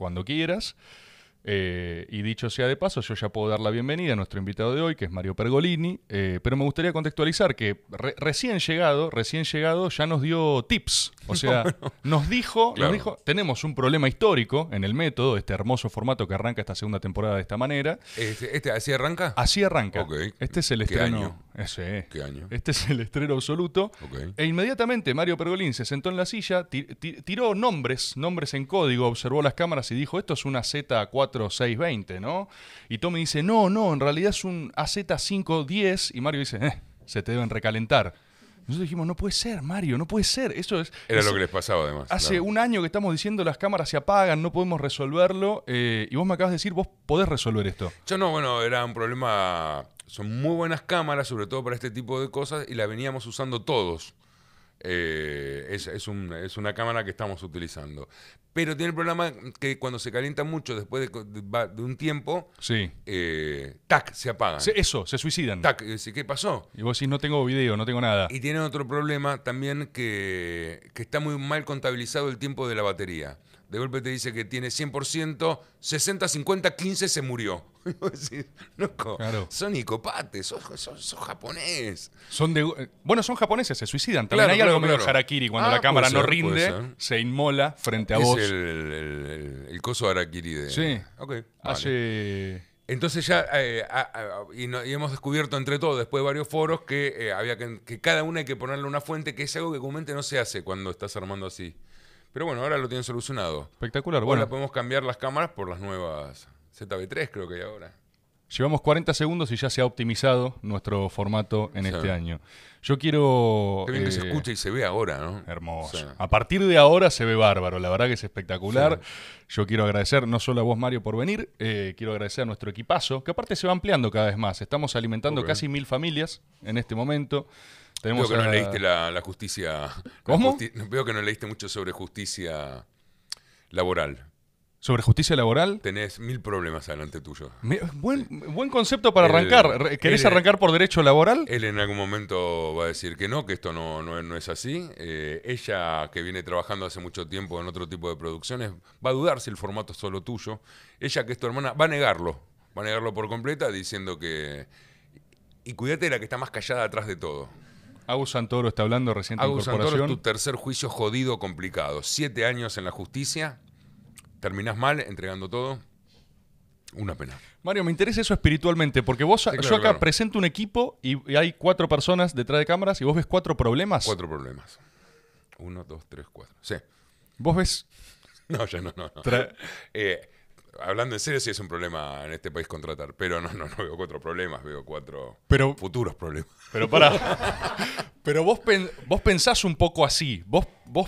cuando quieras. Eh, y dicho sea de paso, yo ya puedo dar la bienvenida a nuestro invitado de hoy, que es Mario Pergolini, eh, pero me gustaría contextualizar que recién llegado, recién llegado, ya nos dio tips, o sea, nos dijo, dijo, tenemos un problema histórico en el método, este hermoso formato que arranca esta segunda temporada de esta manera. ¿Este, este así arranca? Así arranca. Este es el Ese, eh, ¿Qué año? Este es el estreno absoluto. E inmediatamente Mario Pergolini se sentó en la silla, tiró nombres, nombres en código, observó las cámaras y dijo, esto es una Z4 6.20, ¿no? Y Tommy dice, no, no, en realidad es un AZ510. Y Mario dice, eh, se te deben recalentar. Nosotros dijimos, no puede ser, Mario, no puede ser. Eso es. Era lo que les pasaba, además. Hace un año que estamos diciendo las cámaras se apagan, no podemos resolverlo. Eh, y vos me acabas de decir, vos podés resolver esto. Yo no, bueno, era un problema. Son muy buenas cámaras, sobre todo para este tipo de cosas, y la veníamos usando todos. Eh, es, es, una cámara que estamos utilizando. Pero tiene el problema que cuando se calienta mucho después de, un tiempo, eh, tac, se apaga. eso, se suicidan. Tac, y ¿qué pasó? Y vos decís, no tengo video, no tengo nada. Y tiene otro problema también que está muy mal contabilizado el tiempo de la batería de golpe te dice que tiene 100%, 60, 50, 15 se murió. claro. son nicopates, son, son, son, japonés. bueno, son japoneses, se suicidan. También hay algo medio harakiri, cuando ah, la cámara no rinde, se inmola frente a vos. Es el, coso harakiri de... Sí, ok. Entonces ya, eh, y, hemos descubierto entre todos, después de varios foros, que eh, había que, que cada una hay que ponerle una fuente, que es algo que comúnmente no se hace cuando estás armando así. Pero bueno, ahora lo tienen solucionado. Espectacular, bueno. Ahora podemos cambiar las cámaras por las nuevas ZV3, creo que hay ahora. Llevamos 40 segundos y ya se ha optimizado nuestro formato en este año. Yo quiero. Qué bien que se eh, escuche y se ve ahora, ¿no? Hermoso. A partir de ahora se ve bárbaro, la verdad que es espectacular. Yo quiero agradecer no solo a vos, Mario, por venir, eh, quiero agradecer a nuestro equipazo, que aparte se va ampliando cada vez más. Estamos alimentando casi mil familias en este momento. Veo que no leíste la, justicia. ¿Cómo? Veo que no leíste mucho sobre justicia laboral. ¿Sobre justicia laboral? Tenés mil problemas adelante tuyo. buen, concepto para arrancar. ¿Querés arrancar por derecho laboral? Él en algún momento va a decir que no, que esto no, no, es así. Eh, ella, que viene trabajando hace mucho tiempo en otro tipo de producciones, va a dudar si el formato es solo tuyo. Ella, que es tu hermana, va a negarlo. Va a negarlo por completa diciendo que... Y cuídate de la que está más callada atrás de todo. Agus Santoro está hablando recién de Santoro tu tercer juicio jodido, complicado. Siete años en la justicia, terminás mal entregando todo. Una pena. Mario, me interesa eso espiritualmente, porque vos, yo acá presento un equipo y, hay cuatro personas detrás de cámaras y vos ves cuatro problemas. Cuatro problemas. Uno, dos, tres, cuatro. Sí. Vos ves. No, ya no, no. no. Eh, hablando en serio, sí es un problema en este país contratar, pero no, no, veo cuatro problemas, veo cuatro futuros problemas. Pero para. pero vos, pensás un poco así. Vos,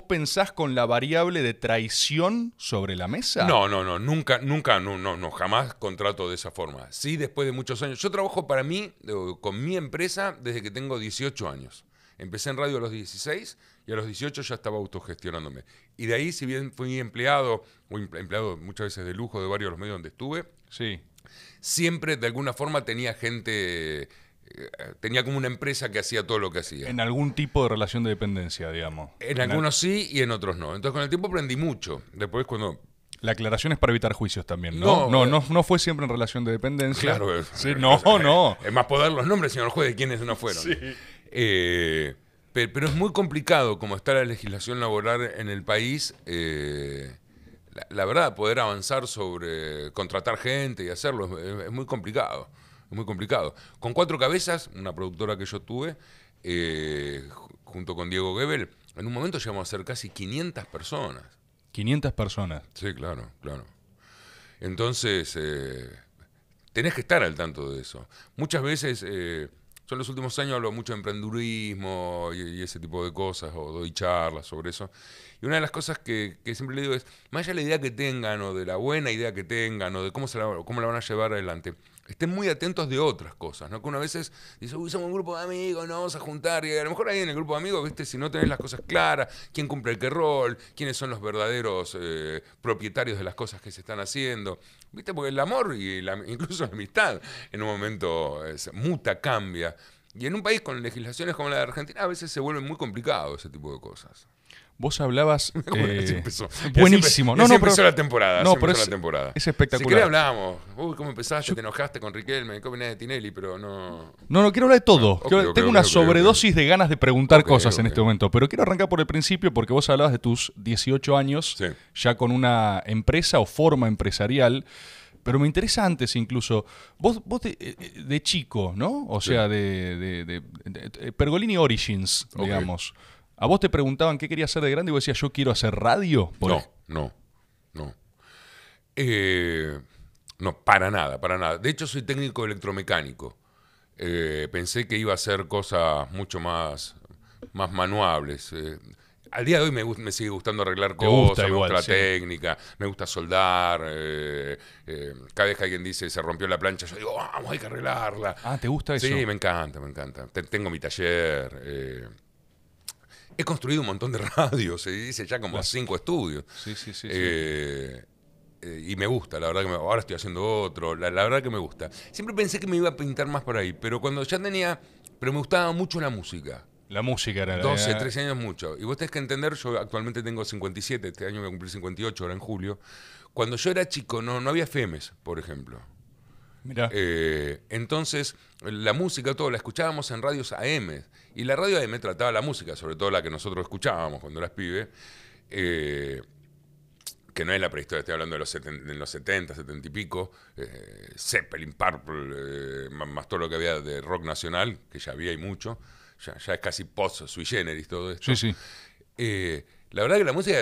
pensás con la variable de traición sobre la mesa? No, no, no, nunca, nunca, no, no, no, jamás contrato de esa forma. Sí, después de muchos años. Yo trabajo para mí, eh, con mi empresa, desde que tengo 18 años. Empecé en radio a los 16 y a los 18 ya estaba autogestionándome. Y de ahí, si bien fui empleado, o empleado muchas veces de lujo de varios de los medios donde estuve, sí. siempre de alguna forma tenía gente, eh, tenía como una empresa que hacía todo lo que hacía. En algún tipo de relación de dependencia, digamos. En, algunos sí y en otros no. Entonces con el tiempo aprendí mucho. Después cuando la aclaración es para evitar juicios también, ¿no? No, no, eh, no, fue siempre en relación de dependencia. Claro. Sí, eh, no, no. Es más, poder los nombres, señor juez, de quienes no fueron. Sí. Pero, es muy complicado como está la legislación laboral en el país. Eh, la, verdad, poder avanzar sobre contratar gente y hacerlo es, muy complicado. Es muy complicado. Con Cuatro Cabezas, una productora que yo tuve, eh, junto con Diego Gebel, en un momento llegamos a ser casi 500 personas. 500 personas. Sí, claro, claro. Entonces, eh, tenés que estar al tanto de eso. Muchas veces en los últimos años hablo mucho de emprendurismo y, ese tipo de cosas, o doy charlas sobre eso. Y una de las cosas que, siempre le digo es, más allá de la idea que tengan, o de la buena idea que tengan, o de cómo, se cómo la van a llevar adelante, estén muy atentos de otras cosas, ¿no? Que una vez veces dice, uy, somos un grupo de amigos, nos vamos a juntar. Y a lo mejor ahí en el grupo de amigos, viste, si no tenés las cosas claras, quién cumple el qué rol, quiénes son los verdaderos eh, propietarios de las cosas que se están haciendo. Viste, porque el amor y la, incluso la amistad en un momento es, muta, cambia. Y en un país con legislaciones como la de Argentina a veces se vuelve muy complicado ese tipo de cosas. Vos hablabas. Eh, buenísimo. no. no, no, empezó la temporada. es, la temporada. espectacular. Si hablábamos. Uy, cómo empezaste, te enojaste con Riquelme, cómo de Tinelli, pero no. No, no, quiero hablar de todo. Ah, tengo una sobredosis de ganas de preguntar cosas en este momento, pero quiero arrancar por el principio porque vos hablabas de tus 18 años, ya con una empresa o forma empresarial pero me interesa antes incluso. Vos, vos de, eh, eh, chico, ¿no? O sea, de, Pergolini Origins, digamos. ¿A vos te preguntaban qué querías hacer de grande y vos decías, yo quiero hacer radio? No, no, no. Eh, no, para nada, para nada. De hecho, soy técnico electromecánico. Eh, pensé que iba a hacer cosas mucho más, más manuables. Eh, al día de hoy me, me sigue gustando arreglar cosas, me gusta la técnica, me gusta soldar. cada vez que alguien dice se rompió la plancha, yo digo, vamos, hay que arreglarla. Ah, ¿te gusta eso? Sí, me encanta, me encanta. tengo mi taller. He construido un montón de radios, se dice ya como cinco estudios. Sí, sí, sí. Eh, eh, y me gusta, la verdad que me, ahora estoy haciendo otro, la, verdad que me gusta. Siempre pensé que me iba a pintar más por ahí, pero cuando ya tenía, pero me gustaba mucho la música. La música era 12, 13 años mucho. Y vos tenés que entender, yo actualmente tengo 57, este año voy a cumplir 58, ahora en julio. Cuando yo era chico no, no había FEMES, por ejemplo. Eh, entonces, la música, todo, la escuchábamos en radios AM. Y la radio AM trataba la música, sobre todo la que nosotros escuchábamos cuando eras pibe. Eh, que no es la prehistoria, estoy hablando de los, 70, 70 y pico, eh, Zeppelin, Purple, más todo lo que había de rock nacional, que ya había y mucho, ya, es casi post sui generis todo esto. Sí, la verdad que la música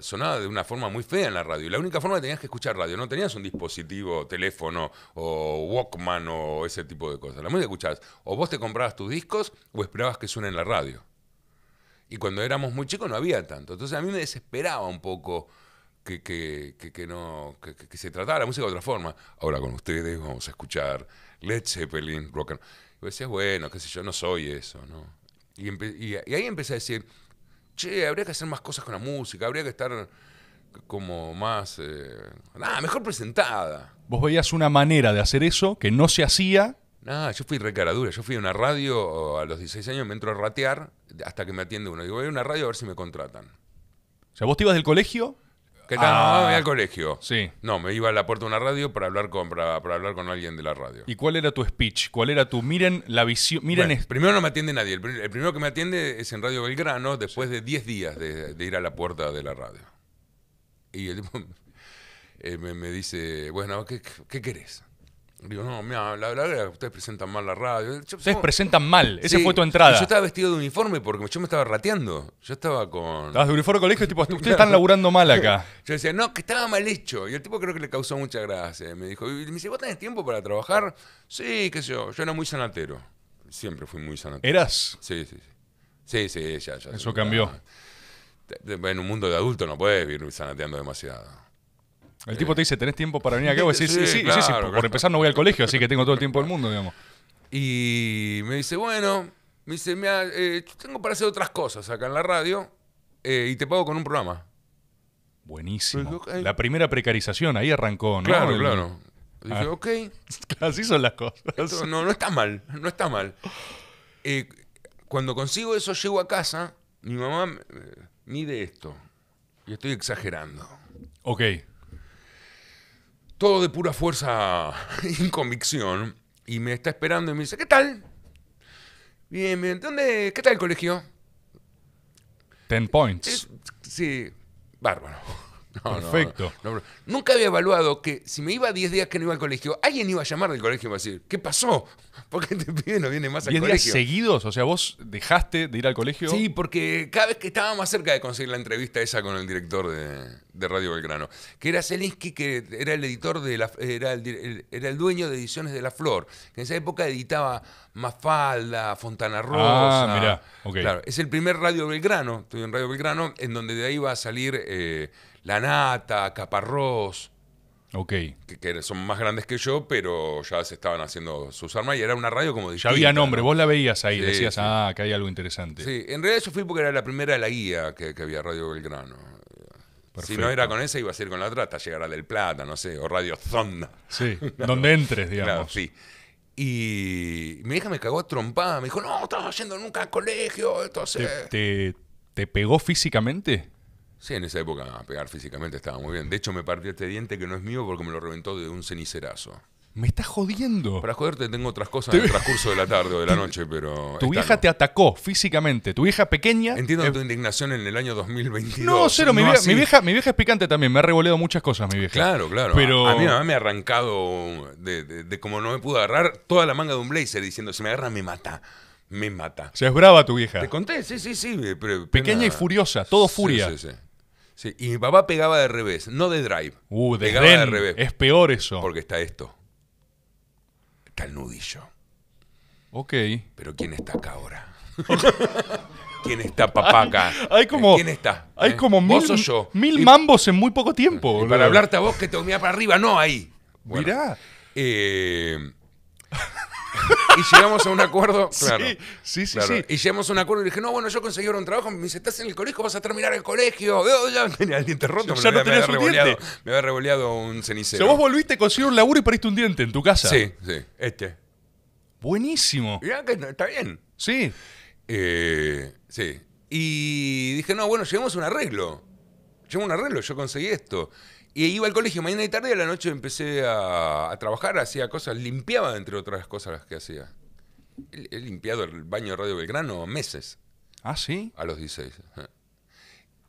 sonaba de una forma muy fea en la radio. la única forma que tenías que escuchar radio, no tenías un dispositivo, teléfono o Walkman o ese tipo de cosas. La música escuchabas o vos te comprabas tus discos o esperabas que suene en la radio. Y cuando éramos muy chicos no había tanto. Entonces a mí me desesperaba un poco que, no, que, se tratara la música de otra forma. Ahora con ustedes vamos a escuchar Led Zeppelin, rock and... Y decías, bueno, qué sé yo, no soy eso, ¿no? Y, y ahí empecé a decir che, habría que hacer más cosas con la música, habría que estar como más, eh, nada, mejor presentada. Vos veías una manera de hacer eso que no se hacía. Nada, yo fui recaradura, yo fui a una radio, a los 16 años me entro a ratear hasta que me atiende uno. Digo, voy a una radio a ver si me contratan. O sea, vos te ibas del colegio no, ah. me iba al colegio. Sí. No, me iba a la puerta de una radio para hablar con, para, hablar con alguien de la radio. ¿Y cuál era tu speech? ¿Cuál era tu miren la visión? Miren primero no me atiende nadie. El, primero que me atiende es en Radio Belgrano después de 10 días de, ir a la puerta de la radio. Y el eh, me, dice, bueno, ¿qué, qué querés? Digo, no, mira, la verdad ustedes presentan mal la radio. ustedes presentan mal, esa fue tu entrada. yo estaba vestido de uniforme porque yo me estaba rateando. Yo estaba con. Estabas de uniforme de colegio, tipo, ustedes están laburando mal acá. yo decía, no, que estaba mal hecho. Y el tipo creo que le causó mucha gracia. Me dijo, y me dice, ¿vos tenés tiempo para trabajar? Sí, qué sé yo. Yo era muy sanatero. Siempre fui muy sanatero. ¿Eras? Sí, sí, sí. Sí, sí, ya, ya. Eso cambió. Ah, en un mundo de adulto no puedes vivir sanateando demasiado. El tipo te dice, ¿tenés tiempo para venir acá? sí, sí, sí, Por, empezar no voy al colegio, así que tengo todo el tiempo del mundo, digamos. Y me dice, bueno, me dice, mira, eh, tengo para hacer otras cosas acá en la radio eh, y te pago con un programa. Buenísimo. Pues la primera precarización, ahí arrancó, ¿no? Claro, claro. Ah. Dije, ok. Así son las cosas. no, no está mal, no está mal. Eh, cuando consigo eso, llego a casa, mi mamá mide esto. Y estoy exagerando. Ok todo de pura fuerza y convicción, y me está esperando y me dice, ¿qué tal? Bien, bien, ¿dónde? ¿Qué tal el colegio? Ten points. sí, bárbaro. Perfecto. nunca había evaluado que si me iba 10 días que no iba al colegio, alguien iba a llamar del colegio y a decir, ¿qué pasó? ¿Por qué te piden no viene más al colegio? días seguidos? O sea, ¿vos dejaste de ir al colegio? Sí, porque cada vez que estaba más cerca de conseguir la entrevista esa con el director de, Radio Belgrano, que era Zelinsky, que era el editor de la, era el, dueño de ediciones de La Flor, que en esa época editaba Mafalda, Fontana ah, Rosa. Ah, mirá, Claro, es el primer Radio Belgrano, estoy en Radio Belgrano, en donde de ahí va a salir... Eh, la Nata, Caparrós. Ok. Que, son más grandes que yo, pero ya se estaban haciendo sus armas y era una radio como distinta. Ya había nombre, vos la veías ahí, decías, ah, que hay algo interesante. Sí, en realidad yo fui porque era la primera de la guía que, había Radio Belgrano. Si no era con esa, iba a ser con la otra hasta llegar a Del Plata, no sé, o Radio Zonda. Sí, donde entres, digamos. Claro, sí. Y mi hija me cagó trompada. Me dijo, no, estás yendo nunca al colegio. Entonces... te pegó físicamente? Sí, en esa época pegar físicamente estaba muy bien. De hecho, me partió este diente que no es mío porque me lo reventó de un cenicerazo. Me estás jodiendo. Para joderte tengo otras cosas en el transcurso de la tarde o de la noche, pero... Tu vieja te atacó físicamente, tu hija pequeña... Entiendo eh, tu indignación en el año 2022. No, cero, mi, vieja, mi, vieja, mi, vieja, es picante también, me ha revoleado muchas cosas mi vieja. Claro, claro. Pero... A, mí mamá me ha arrancado de, de, como no me pudo agarrar toda la manga de un blazer diciendo, si me agarra me mata. Me mata. O sea, brava tu vieja. Te conté, sí, sí, sí. Pequeña y furiosa, todo furia. Sí, sí y mi papá pegaba de revés, no de drive. Uh, de pegaba de revés. Es peor eso. Porque está esto. Está el nudillo. Ok. Pero ¿quién está acá ahora? ¿Quién está papá acá? Hay, como, ¿Quién está? Hay ¿Eh? como mil, yo? mil mambos en muy poco tiempo. para hablarte a vos que te comía para arriba, no ahí. mira Mirá. Eh, y llegamos a un acuerdo. Claro, sí, sí, sí, claro. Y llegamos a un acuerdo y dije, no, bueno, yo conseguí un trabajo. Me dice, estás en el colegio, vas a terminar el colegio. tenía el diente roto, ya me, no había revoleado, un cenicero. O vos volviste, conseguir un laburo y pariste un diente en tu casa. Sí, sí, este. Buenísimo. que está bien. Sí. Eh, sí. Y dije, no, bueno, llegamos a un arreglo. Llegamos un arreglo, yo conseguí esto. Y iba al colegio mañana y tarde y a la noche empecé a, trabajar, hacía cosas, limpiaba entre otras cosas las que hacía. He, limpiado el baño de Radio Belgrano meses. Ah, sí. A los 16.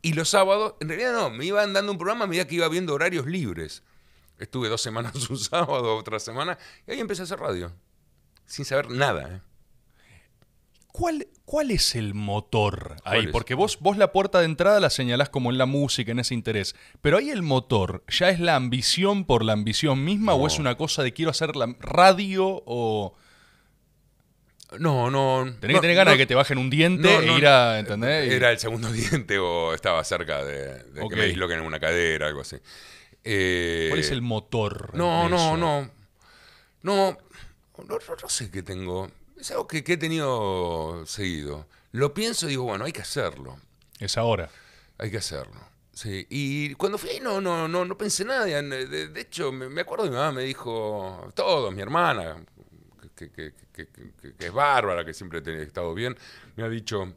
Y los sábados, en realidad no, me iban dando un programa a medida que iba viendo horarios libres. Estuve dos semanas un sábado, otra semana, y ahí empecé a hacer radio, sin saber nada. ¿eh? ¿Cuál ¿Cuál es el motor ahí? Porque vos, vos la puerta de entrada la señalás como en la música, en ese interés. Pero ahí el motor, ¿ya es la ambición por la ambición misma o es una cosa de quiero hacer la radio o...? No, no. Tenés que tener ganas de que te bajen un diente e ir a. ¿Entendés? Era el segundo diente o estaba cerca de, que me disloquen en una cadera, algo así. Eh, ¿Cuál es el motor? No, no, no. No, no, no sé qué tengo. Es algo que, he tenido seguido. Lo pienso y digo, bueno, hay que hacerlo. Es ahora. Hay que hacerlo. Sí, y cuando fui no, no, no, no pensé nada. De, hecho, me, acuerdo de mi mamá me dijo, todos, mi hermana, que, que, es bárbara, que siempre ha estado bien, me ha dicho,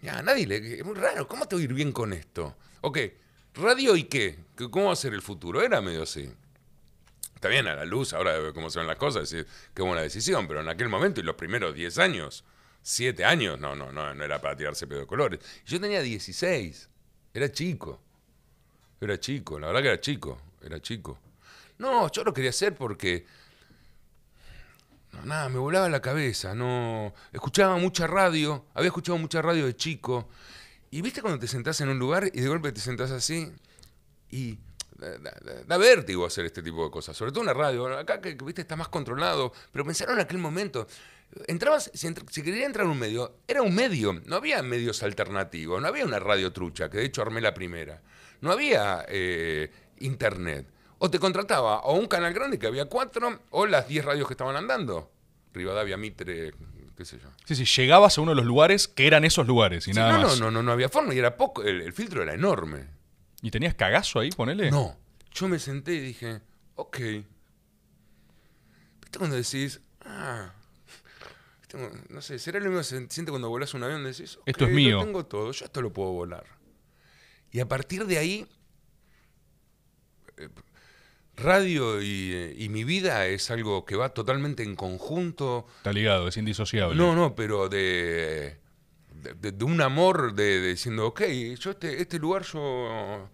ya, nadie le, es muy raro, ¿cómo te voy a ir bien con esto? Ok, radio y qué, ¿cómo va a ser el futuro? Era medio así. Está bien, a la luz, ahora cómo son las cosas, qué buena decisión, pero en aquel momento y los primeros 10 años, 7 años, no, no, no, no era para tirarse pedo de colores. Yo tenía 16, era chico, era chico, la verdad que era chico, era chico. No, yo lo quería hacer porque... No, nada, me volaba la cabeza, no... Escuchaba mucha radio, había escuchado mucha radio de chico. Y viste cuando te sentás en un lugar y de golpe te sentás así y da, vértigo hacer este tipo de cosas, sobre todo una radio. Acá que, viste está más controlado, pero pensaron en aquel momento. Entrabas, si, querías quería entrar en un medio, era un medio, no había medios alternativos, no había una radio trucha, que de hecho armé la primera, no había eh, internet. O te contrataba o un canal grande que había cuatro, o las diez radios que estaban andando. Rivadavia, Mitre, qué sé yo. Sí, sí, llegabas a uno de los lugares que eran esos lugares y nada no, más. No, no, no, no había forma y era poco, el filtro era enorme. ¿Y tenías cagazo ahí, ponele? No. Yo me senté y dije, ok. ¿Viste cuando decís, ah, no sé, será lo mismo que se siente cuando volás un avión? Decís, okay, esto es mío. Yo tengo todo, yo esto lo puedo volar. Y a partir de ahí, eh, radio eh, y, mi vida es algo que va totalmente en conjunto. Está ligado, es indisociable. No, no, pero de de, un amor de, diciendo, ok, yo este, este lugar yo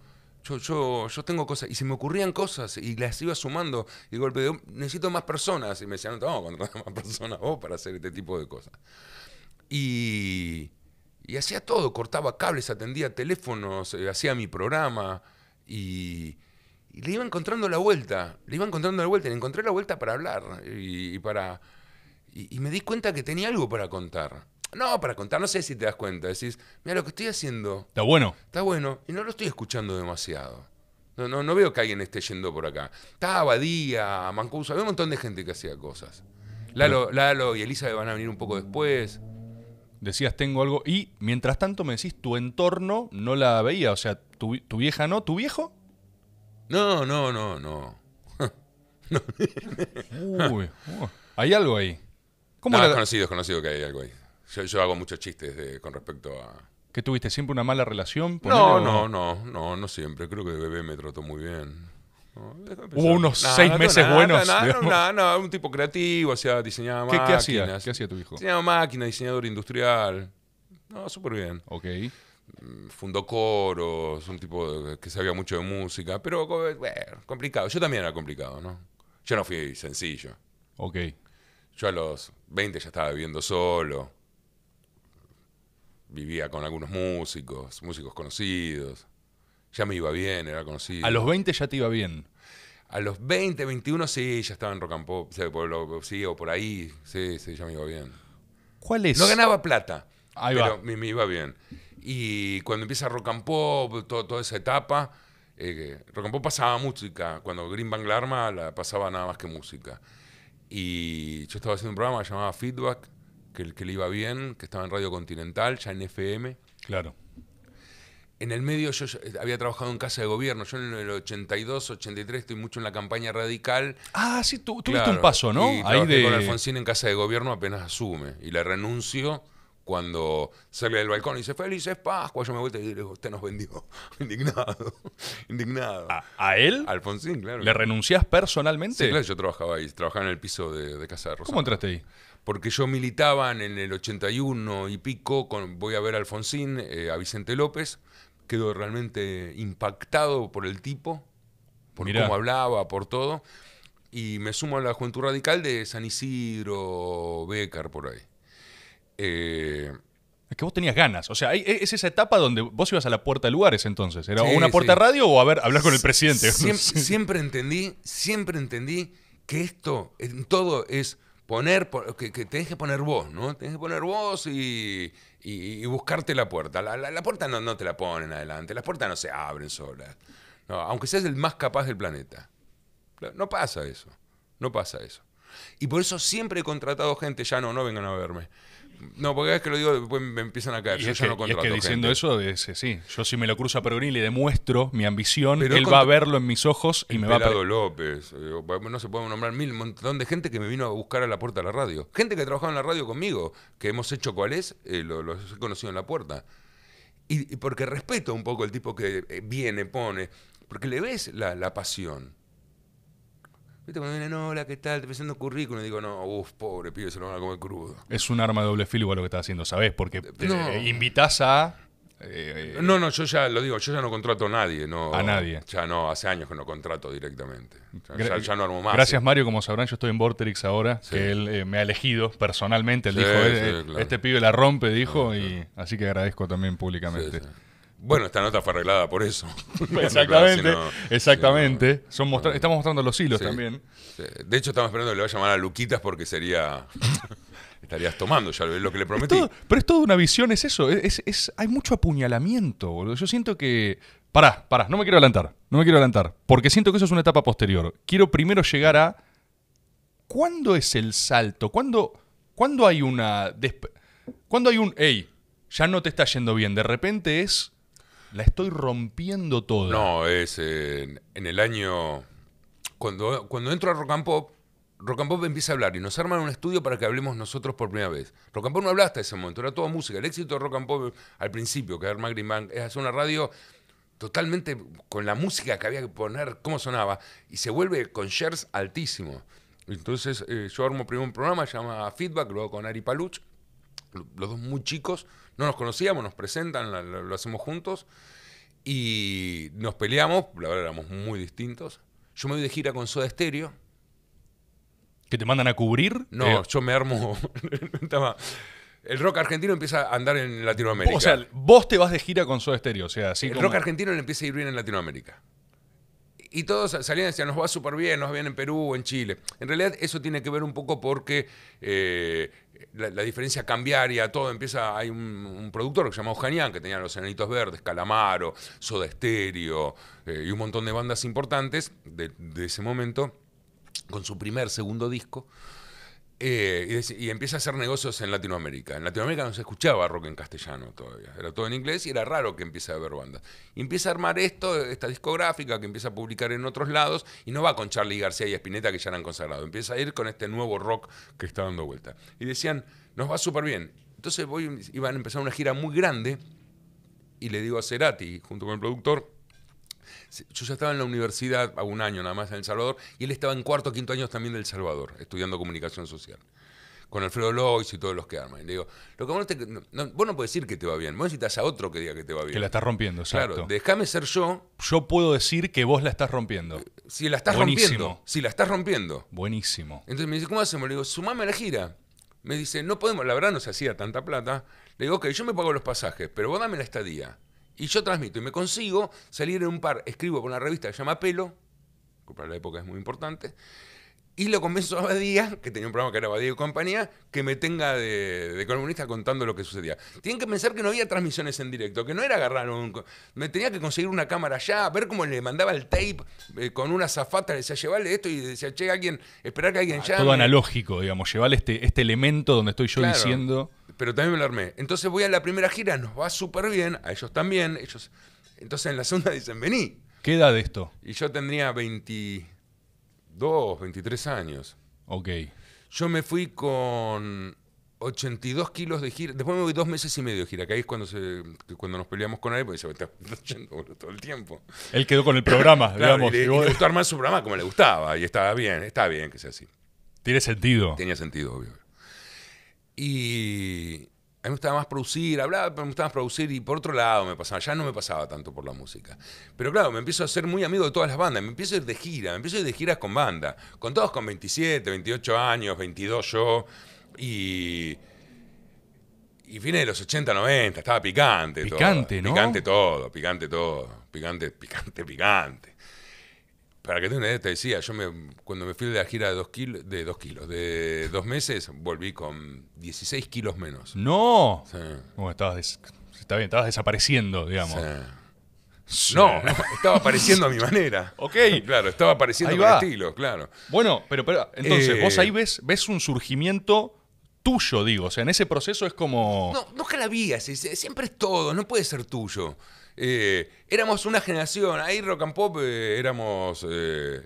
yo, yo, tengo cosas, y se me ocurrían cosas, y las iba sumando, y de necesito más personas, y me decían, no, contratar más personas vos para hacer este tipo de cosas. Y, hacía todo, cortaba cables, atendía teléfonos, eh, hacía mi programa, y, le iba encontrando la vuelta, le iba encontrando la vuelta, le encontré la vuelta para hablar, y, para... Y, y me di cuenta que tenía algo para contar no, para contar, no sé si te das cuenta. Decís, mira lo que estoy haciendo. Está bueno. Está bueno. Y no lo estoy escuchando demasiado. No, no, no veo que alguien esté yendo por acá. Estaba Abadía, Mancuso, había un montón de gente que hacía cosas. Lalo, Lalo y Elizabeth van a venir un poco después. Decías, tengo algo. Y mientras tanto me decís, tu entorno no la veía. O sea, tu, vieja no, tu viejo. No, no, no, no. Uy, hay algo ahí. ¿Cómo no, conocido, es conocido que hay algo ahí. Yo, hago muchos chistes de, con respecto a... ¿Que tuviste siempre una mala relación? No, no, no, no, no siempre. Creo que de bebé me trató muy bien. Hubo unos seis meses buenos. No, no, no, un tipo creativo, hacía, diseñaba ¿Qué, máquinas. ¿qué hacía? ¿Qué hacía tu hijo? Diseñaba máquinas, diseñador industrial. No, súper bien. Ok. Mm, fundó coros, un tipo que sabía mucho de música, pero complicado. Yo también era complicado, ¿no? Yo no fui sencillo. Ok. Yo a los 20 ya estaba viviendo solo vivía con algunos músicos, músicos conocidos. Ya me iba bien, era conocido. A los 20 ya te iba bien. A los 20, 21 sí, ya estaba en rock and pop, sí, por o por ahí, sí, sí, ya me iba bien. ¿Cuál es? No ganaba plata, pero Me, iba bien. Y cuando empieza rock and pop, toda esa etapa, eh, rock and pop pasaba música. Cuando Green Bang la pasaba nada más que música. Y yo estaba haciendo un programa que llamaba Feedback, que, le iba bien, que estaba en Radio Continental, ya en FM. Claro. En el medio yo eh, había trabajado en casa de gobierno, yo en el 82, 83 estoy mucho en la campaña radical. Ah, sí, tú tuviste un paso, ¿no? Ahí con Alfonsín en casa de gobierno apenas asume y le renuncio cuando sale del balcón y dice, felices Pascua, yo me vuelto y le digo, usted nos vendió. indignado, indignado. ¿A, ¿A, él? Alfonsín, claro. ¿Le renunciás personalmente? Sí, claro, yo trabajaba ahí, trabajaba en el piso de, de Casa de Rosa. ¿Cómo entraste ahí? porque yo militaba en el 81 y pico, con, voy a ver a Alfonsín, eh, a Vicente López, quedo realmente impactado por el tipo, por cómo hablaba, por todo, y me sumo a la Juventud Radical de San Isidro, Becar, por ahí. Eh, es que vos tenías ganas. O sea, e, es esa etapa donde vos ibas a la puerta de lugares entonces. ¿Era una puerta radio o a ver, hablar con el presidente? Siempre, siempre, entendí, siempre entendí que esto en todo es poner, que, tenés que poner vos, ¿no? Tenés que poner vos y, buscarte la puerta. La, puerta no, no, te la ponen adelante, las puertas no se abren solas. No, aunque seas el más capaz del planeta. No pasa eso, no pasa eso. Y por eso siempre he contratado gente, ya no, no vengan a verme. No, porque es que lo digo, después me empiezan a caer. yo ya no que diciendo eso, eh, sí. Yo si me lo cruzo a Perú y le demuestro mi ambición, él va a verlo en mis ojos y me va a. López, eh, no se pueden nombrar mil, un montón de gente que me vino a buscar a la puerta de la radio. Gente que trabajaba en la radio conmigo, que hemos hecho cuál es, eh, los he conocido en la puerta. Y, porque respeto un poco el tipo que viene, pone, porque le ves la pasión. Viste, cuando no hola, ¿qué tal? Te presento currículum. Y digo, no, uff, pobre pibe, se lo van a comer crudo. Es un arma de doble filo igual lo que estás haciendo, sabes Porque te eh, eh, invitas a. Eh, no, no, yo ya lo digo, yo ya no contrato a nadie. No, a nadie. Ya no, hace años que no contrato directamente. Ya, no armo más. Gracias, Mario. Como sabrán, yo estoy en Vorterix ahora, él me ha elegido personalmente. Él dijo, este pibe la rompe, dijo, y así que agradezco también públicamente. Bueno, esta nota fue arreglada por eso. exactamente, exactamente. estamos mostrando los hilos también. De hecho, estamos esperando que le va a llamar a Luquitas porque sería... estarías tomando, ya lo que le prometí. pero es toda una visión, es eso. hay mucho apuñalamiento, boludo. Yo siento que. Pará, pará, no me quiero adelantar. No me quiero adelantar. Porque siento que eso es una etapa posterior. Quiero primero llegar a. ¿Cuándo es el salto? ¿Cuándo, ¿cuándo hay una. ¿Cuándo hay un. Ey, ya no te está yendo bien? De repente es. La estoy rompiendo todo No, es en, el año. Cuando, cuando entro a Rock and Pop, Rock and Pop empieza a hablar y nos arman un estudio para que hablemos nosotros por primera vez. Rock and Pop no hablaba hasta ese momento, era toda música. El éxito de Rock and Pop al principio, que era Green Bank, es hacer una radio totalmente con la música que había que poner, cómo sonaba, y se vuelve con shares altísimo. Entonces eh, yo armo primero un programa, se llama Feedback, luego con Ari Paluch, los dos muy chicos, no nos conocíamos, nos presentan, lo hacemos juntos y nos peleamos, la verdad éramos muy distintos. Yo me voy de gira con Soda Stereo. ¿Que te mandan a cubrir? No, eh, yo me armo. el rock argentino empieza a andar en Latinoamérica. O sea, vos te vas de gira con Soda Stereo, o sea, así El rock argentino le empieza a ir bien en Latinoamérica. Y todos salían y decían, nos va súper bien, nos va bien en Perú, en Chile. En realidad eso tiene que ver un poco porque eh, la, diferencia cambiaria, todo empieza. Hay un, productor que se llama Ojanian, que tenía los Enanitos Verdes, Calamaro, Soda Stereo eh, y un montón de bandas importantes de ese momento, con su primer, segundo disco. Eh, y, empieza a hacer negocios en Latinoamérica. En Latinoamérica no se escuchaba rock en castellano todavía. Era todo en inglés y era raro que empiece a haber bandas. Y empieza a armar esto, esta discográfica que empieza a publicar en otros lados y no va con Charlie García y Espineta que ya han consagrado, Empieza a ir con este nuevo rock que está dando vuelta. Y decían, nos va súper bien. Entonces voy, iban a empezar una gira muy grande y le digo a Cerati, junto con el productor, yo ya estaba en la universidad, a un año nada más, en El Salvador, y él estaba en cuarto o quinto años también del El Salvador, estudiando comunicación social. Con Alfredo Lois y todos los que arman. le digo, lo que vos no, te, puedes decir que te va bien, vos necesitas a otro que diga que te va bien. Que la estás rompiendo, exacto. Claro, déjame ser yo. Yo puedo decir que vos la estás rompiendo. Eh, si la estás rompiendo. Si la estás rompiendo. Buenísimo. Entonces me dice, ¿cómo hacemos? Le digo, sumame a la gira. Me dice, no podemos, la verdad no se hacía tanta plata. Le digo, ok, yo me pago los pasajes, pero vos dame la estadía. Y yo transmito y me consigo salir en un par. Escribo con una revista que se llama Pelo, que para la época es muy importante. Y lo convenzo a Badía, que tenía un programa que era Badía y compañía, que me tenga de, columnista contando lo que sucedía. Tienen que pensar que no había transmisiones en directo, que no era agarrar un... Me tenía que conseguir una cámara allá, ver cómo le mandaba el tape eh, con una zafata, le decía, llevarle esto y decía, che, alguien, esperar que alguien ah, llame. ya... Todo analógico, digamos, llevarle este, este elemento donde estoy yo diciendo pero también me lo armé. Entonces voy a la primera gira, nos va súper bien, a ellos también. Ellos, entonces en la segunda dicen, vení. ¿Qué edad de esto? Y yo tendría 22, 23 años. Ok. Yo me fui con 82 kilos de gira. Después me voy dos meses y medio de gira, que ahí es cuando, se, cuando nos peleamos con él, porque se me está yendo todo el tiempo. Él quedó con el programa, digamos. le, gustó armar su programa como le gustaba, y estaba bien, está bien que sea así. Tiene sentido. Tenía sentido, obvio. Y a mí me gustaba más producir, hablaba, pero me gustaba más producir y por otro lado me pasaba, ya no me pasaba tanto por la música. Pero claro, me empiezo a ser muy amigo de todas las bandas, me empiezo a ir de gira, me empiezo a ir de giras con banda, con todos con 27, 28 años, 22 yo, y... Y fines de los 80, 90, estaba picante. Picante, ¿no? Picante todo, picante todo, picante, picante, picante para que te te decía, yo me, cuando me fui de la gira de dos, kilos, de dos kilos, de dos meses, volví con 16 kilos menos. ¡No! estabas, está bien, estabas desapareciendo, digamos. No, estaba apareciendo a mi manera. Ok. Claro, estaba apareciendo mi estilo, claro. Bueno, pero, pero entonces, eh. vos ahí ves, ves un surgimiento tuyo, digo. O sea, en ese proceso es como. No, no es la siempre es todo, no puede ser tuyo. Eh, éramos una generación, ahí rock and pop eh, éramos... Eh,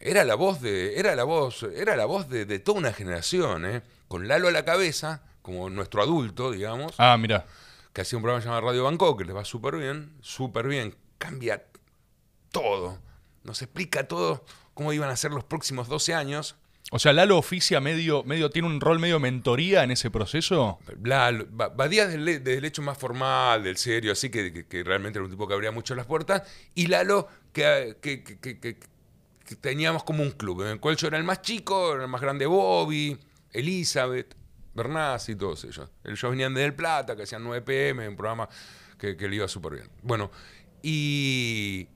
era la voz de era la voz era la voz de, toda una generación con Lalo a la cabeza como nuestro adulto digamos ah mira que hacía un programa llamado Radio Bangkok que les va súper bien súper bien cambia todo nos explica todo cómo iban a ser los próximos 12 años o sea, Lalo oficia medio, medio, tiene un rol medio mentoría en ese proceso. Lalo, Badía desde, el hecho más formal, del serio, así que, realmente era un tipo que abría mucho las puertas. Y Lalo, que, que, teníamos como un club, en el cual yo era el más chico, era el más grande Bobby, Elizabeth, Bernás y todos ellos. Ellos venían de El Plata, que hacían 9 PM, un programa que, le iba súper bien. Bueno, y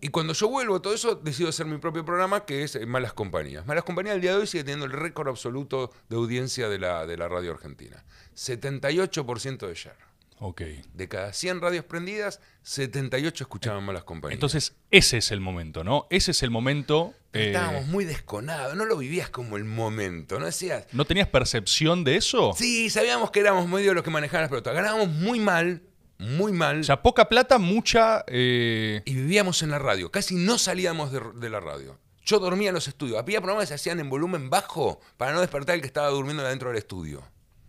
y cuando yo vuelvo a todo eso, decido hacer mi propio programa que es eh, Malas Compañías. Malas Compañías al día de hoy sigue teniendo el récord absoluto de audiencia de la, de la radio argentina. 78% de share. Ok. De cada 100 radios prendidas, 78 escuchaban malas compañías. Entonces, ese es el momento, ¿no? Ese es el momento. Eh, Estábamos muy desconados, no lo vivías como el momento, ¿no decías? ¿No tenías percepción de eso? Sí, sabíamos que éramos medio los que manejaban las pelotas. Ganábamos muy mal, muy mal. O sea, poca plata, mucha... Eh, y vivíamos en la radio, casi no salíamos de, la radio. Yo dormía en los estudios. Había programas que se hacían en volumen bajo para no despertar el que estaba durmiendo adentro del estudio.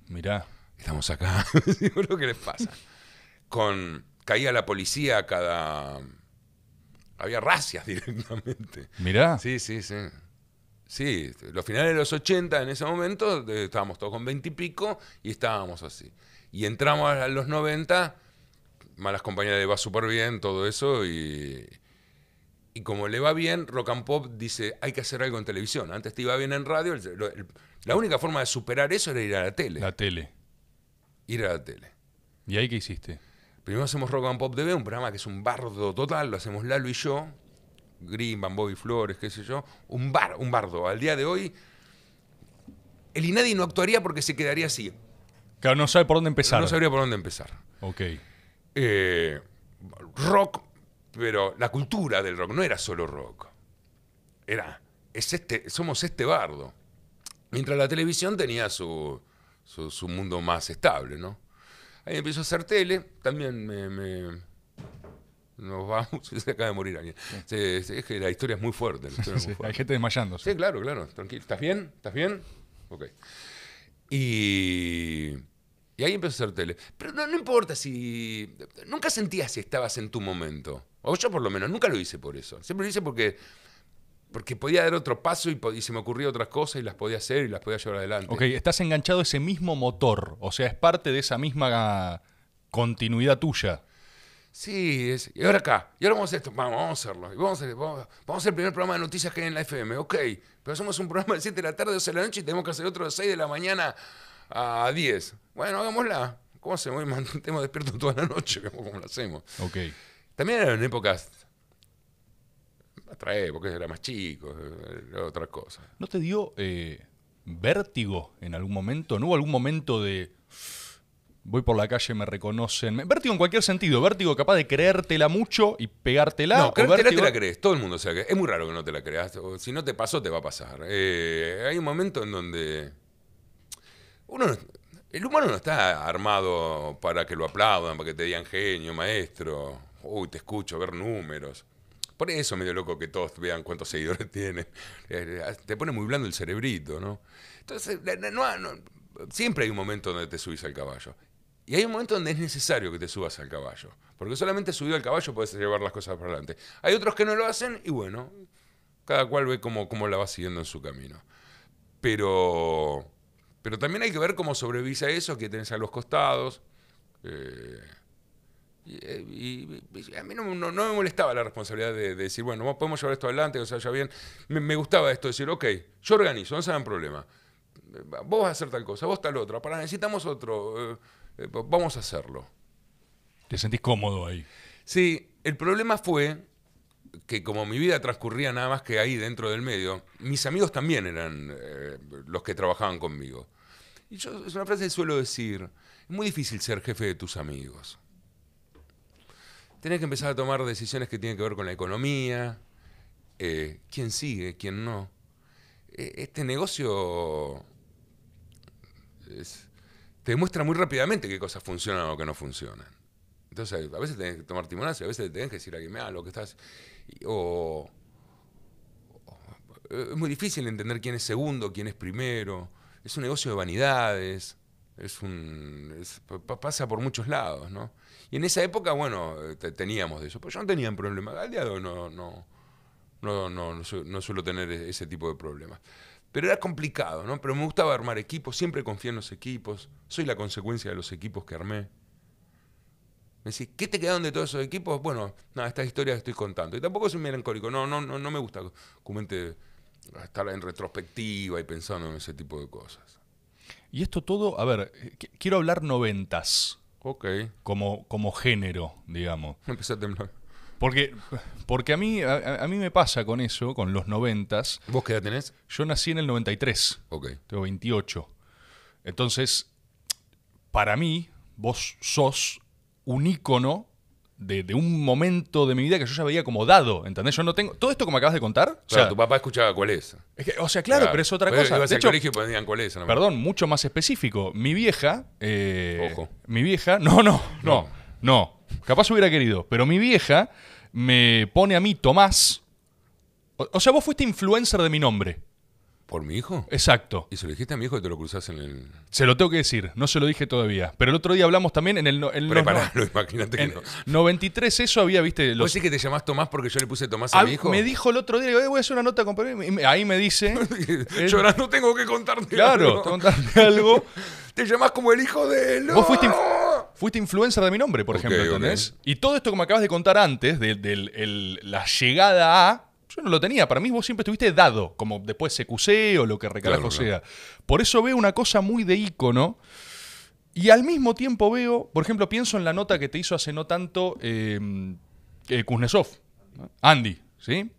Mirá. Estamos acá. seguro que les pasa. Con... Caía la policía cada... Había racias directamente. Mirá. Sí, sí, sí. Sí, los finales de los 80 en ese momento estábamos todos con 20 y pico y estábamos así. Y entramos a los 90 Malas compañías le va súper bien, todo eso, y, y como le va bien, Rock and Pop dice, hay que hacer algo en televisión. Antes te iba bien en radio, la única forma de superar eso era ir a la tele. La tele. Ir a la tele. ¿Y ahí qué hiciste? Primero hacemos Rock and Pop TV, un programa que es un bardo total, lo hacemos Lalo y yo, Green, y Flores, qué sé yo, un, bar, un bardo. Al día de hoy, el INADI no actuaría porque se quedaría así. Claro, no sabe por dónde empezar. No sabría por dónde empezar. Ok. Eh, rock, pero la cultura del rock no era solo rock. Era, es este, somos este bardo. Mientras la televisión tenía su, mundo más estable, ¿no? Ahí empiezo a hacer tele, también me, nos vamos, se acaba de morir alguien. es que la historia es muy fuerte. Hay gente desmayándose. Sí, claro, claro, tranquilo. ¿Estás bien? ¿Estás bien? Ok. Y y ahí empezó a hacer tele. Pero no, no importa si. Nunca sentías si estabas en tu momento. O yo, por lo menos, nunca lo hice por eso. Siempre lo hice porque. Porque podía dar otro paso y, se me ocurrían otras cosas y las podía hacer y las podía llevar adelante. Ok, estás enganchado a ese mismo motor. O sea, es parte de esa misma continuidad tuya. Sí, es, y ahora acá, y ahora vamos a hacer esto, vamos, a hacerlo, vamos, a hacer, a hacer el primer programa de noticias que hay en la FM, ok, pero somos un programa de 7 de la tarde, 12 de la noche y tenemos que hacer otro de 6 de la mañana a 10. Bueno, hagámosla. ¿Cómo hacemos? mantemos despierto toda la noche, cómo lo hacemos. Ok. También eran épocas atrae porque era más chico, Otras otra cosa. ¿No te dio eh, vértigo en algún momento? ¿No hubo algún momento de voy por la calle, me reconocen? Vértigo en cualquier sentido, vértigo capaz de creértela mucho y pegártela. No, creértela te la crees, todo el mundo sea que Es muy raro que no te la creas, si no te pasó, te va a pasar. Eh, hay un momento en donde uno el humano no está armado para que lo aplaudan, para que te digan genio, maestro. Uy, te escucho, ver números. Por eso medio loco que todos vean cuántos seguidores tiene. Eh, eh, te pone muy blando el cerebrito, ¿no? Entonces, siempre hay un momento donde te subís al caballo. Y hay un momento donde es necesario que te subas al caballo. Porque solamente subido al caballo puedes llevar las cosas para adelante. Hay otros que no lo hacen y bueno, cada cual ve cómo, cómo la va siguiendo en su camino. Pero pero también hay que ver cómo sobrevisa eso, que tenés a los costados. Eh, eh, y, a mí no, me molestaba la responsabilidad de, decir, bueno, podemos llevar esto adelante, que se vaya bien. Me, gustaba esto, decir, ok, yo organizo, no se un problema. Vos vas a hacer tal cosa, vos tal otra, para necesitamos otro, eh, vamos a hacerlo. ¿Te sentís cómodo ahí? Sí, el problema fue que como mi vida transcurría nada más que ahí dentro del medio, mis amigos también eran los que trabajaban conmigo. Y yo, es una frase que suelo decir, es muy difícil ser jefe de tus amigos. tienes que empezar a tomar decisiones que tienen que ver con la economía, eh, quién sigue, quién no. E, este negocio te demuestra muy rápidamente qué cosas funcionan o qué no funcionan. Entonces, a veces tenés que tomar timonazo, a veces tenés que decir a me lo que estás... o, es muy difícil entender quién es segundo, quién es primero es un negocio de vanidades, es un, pasa por muchos lados, ¿no? Y en esa época, bueno, teníamos de eso, pero yo no tenía problema. Al día de hoy no, no, no, no, no, suelo tener e, ese tipo de problemas. Pero era complicado, ¿no? Pero me gustaba armar equipos, siempre confié en los equipos, soy la consecuencia de los equipos que armé. Me decís, ¿qué te quedaron de todos esos equipos? Bueno, nada, estas historias que estoy contando. Y tampoco soy melancólico, no, no, no, me gusta comente estar en retrospectiva y pensando en ese tipo de cosas. Y esto todo, a ver, eh, quiero hablar noventas. Ok. Como, como género, digamos. Empecé a temblar. Porque, porque a, mí, a, mí me pasa con eso, con los noventas. ¿Vos qué edad tenés? Yo nací en el 93. Ok. Tengo 28. Entonces, para mí, vos sos un ícono de, un momento de mi vida que yo ya veía como dado, ¿entendés? Yo no tengo. Todo esto que acabas de contar. o sea, tu papá escuchaba cuál es. o sea, claro, pero es otra cosa. de hecho, cuál es. perdón, mucho más específico. Mi vieja. Eh, Ojo. Mi vieja. No, no, no, no. Capaz hubiera querido. Pero mi vieja me pone a mí Tomás. o sea, vos fuiste influencer de mi nombre. ¿Por mi hijo? Exacto. ¿Y se lo dijiste a mi hijo que te lo cruzas en el.? Se lo tengo que decir, no se lo dije todavía. Pero el otro día hablamos también en el. Preparalo, imagínate que no. 93, eso había, viste. Los... ¿Vos que te llamás Tomás porque yo le puse Tomás a, ah, mi hijo? Me dijo el otro día, eh, voy a hacer una nota con Ahí me dice. ahora no tengo que contarte claro, algo. Claro, contarte algo. te llamás como el hijo de. Vos fuiste. influencer de mi nombre, por ejemplo, ¿entendés? Y todo esto que me acabas de contar antes, de, la llegada a, yo no lo tenía. Para mí vos siempre estuviste dado, como después CQC o lo que recalajo sea. Por eso veo una cosa muy de ícono. Y al mismo tiempo veo, por ejemplo, pienso en la nota que te hizo hace no tanto eh, eh Kuznetsov, Andy, ¿sí?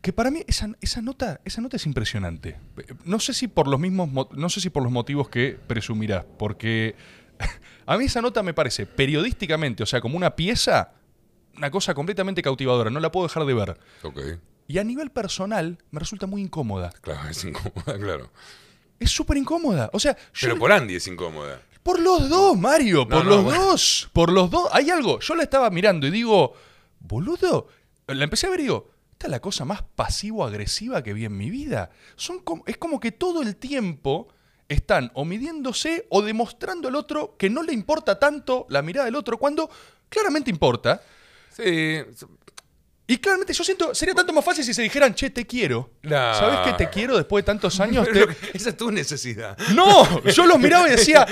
Que para mí esa, esa, nota, esa nota es impresionante. No sé si por los mismos no sé si por los motivos que presumirás, porque a mí esa nota me parece periodísticamente, o sea, como una pieza, una cosa completamente cautivadora, no la puedo dejar de ver. Y a nivel personal me resulta muy incómoda. Claro, es incómoda, claro. Es súper incómoda. O sea, Pero por Andy es incómoda. Por los dos, Mario, por los dos. Por los dos. Hay algo. Yo la estaba mirando y digo, boludo. La empecé a ver y digo, esta es la cosa más pasivo-agresiva que vi en mi vida. Son como, es como que todo el tiempo están o midiéndose o demostrando al otro que no le importa tanto la mirada del otro cuando claramente importa. Sí. Y claramente yo siento, sería tanto más fácil si se dijeran, che, te quiero. ¿Sabés ¿Sabes que te quiero después de tantos años? Esa es tu necesidad. No, yo los miraba y decía,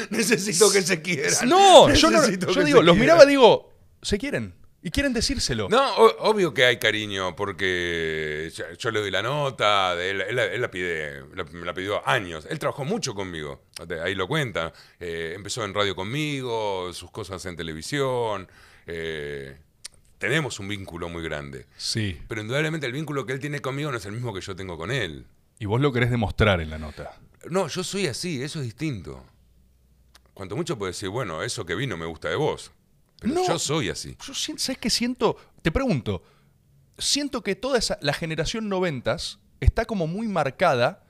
necesito que se quieran. No, yo, los miraba y digo, se quieren. Y quieren decírselo. No, obvio que hay cariño, porque yo, le doy la nota, él, la pide, me la pidió años. Él trabajó mucho conmigo, ahí lo cuenta. Eh, empezó en radio conmigo, sus cosas en televisión. Eh, tenemos un vínculo muy grande. Sí. Pero indudablemente el vínculo que él tiene conmigo no es el mismo que yo tengo con él. Y vos lo querés demostrar en la nota. No, yo soy así, eso es distinto. Cuanto mucho puedo decir, bueno, eso que vino me gusta de vos. Pero yo soy así. Yo, ¿Sabes qué siento? Te pregunto, siento que toda la generación noventas está como muy marcada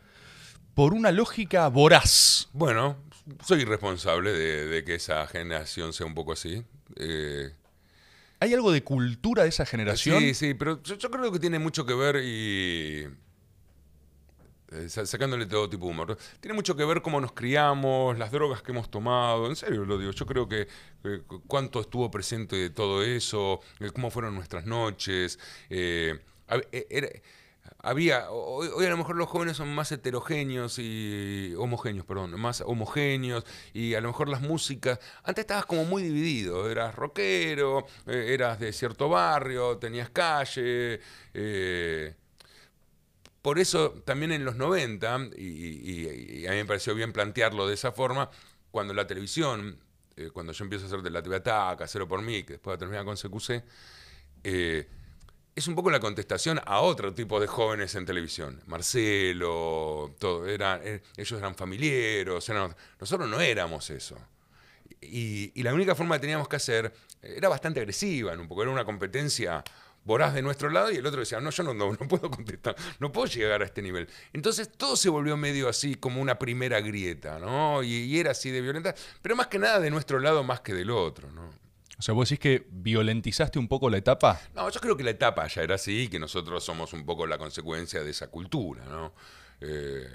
por una lógica voraz. Bueno, soy irresponsable de, que esa generación sea un poco así. Eh, ¿Hay algo de cultura de esa generación? Sí, sí, pero yo, creo que tiene mucho que ver y. Eh, sacándole todo tipo de humor. Tiene mucho que ver cómo nos criamos, las drogas que hemos tomado, en serio lo digo, yo creo que cuánto estuvo presente de todo eso, eh, cómo fueron nuestras noches. Eh, e-, era, había, hoy, a lo mejor los jóvenes son más heterogéneos y homogéneos, perdón, más homogéneos y a lo mejor las músicas, antes estabas como muy dividido, eras rockero, eh, eras de cierto barrio, tenías calle. Eh, por eso también en los 90, y, a mí me pareció bien plantearlo de esa forma, cuando la televisión, eh, cuando yo empiezo a hacer de la TV Ataca, Cero por mí, que después termina con CQC, eh, es un poco la contestación a otro tipo de jóvenes en televisión. Marcelo, todo, era, eh, ellos eran familiares, nosotros no éramos eso. Y, la única forma que teníamos que hacer eh, era bastante agresiva, en un poco, era una competencia voraz de nuestro lado y el otro decía, no, yo no, no, no puedo contestar, no puedo llegar a este nivel. Entonces todo se volvió medio así como una primera grieta, ¿no? Y, y era así de violenta, pero más que nada de nuestro lado más que del otro, ¿no? O sea, vos decís que violentizaste un poco la etapa. No, yo creo que la etapa ya era así, que nosotros somos un poco la consecuencia de esa cultura, ¿no? Eh,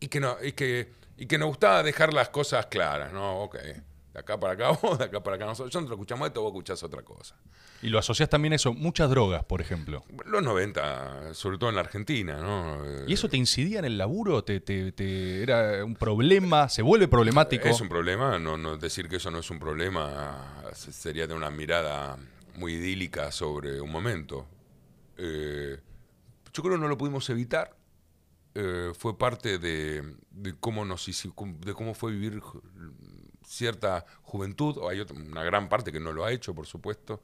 y, que no y, que, y que nos gustaba dejar las cosas claras, ¿no? Ok, de acá para acá vos, de acá para acá nosotros. Nosotros escuchamos esto, vos escuchás otra cosa. Y lo asocias también a eso, muchas drogas, por ejemplo. Los 90, sobre todo en la Argentina, ¿no? ¿Y eso te incidía en el laburo? ¿Te, era un problema? ¿Se vuelve problemático? Es un problema, no, no decir que eso no es un problema sería de una mirada muy idílica sobre un momento. Eh, yo creo que no lo pudimos evitar. Eh, fue parte de, cómo nos de cómo fue vivir cierta juventud, o hay otra, una gran parte que no lo ha hecho, por supuesto,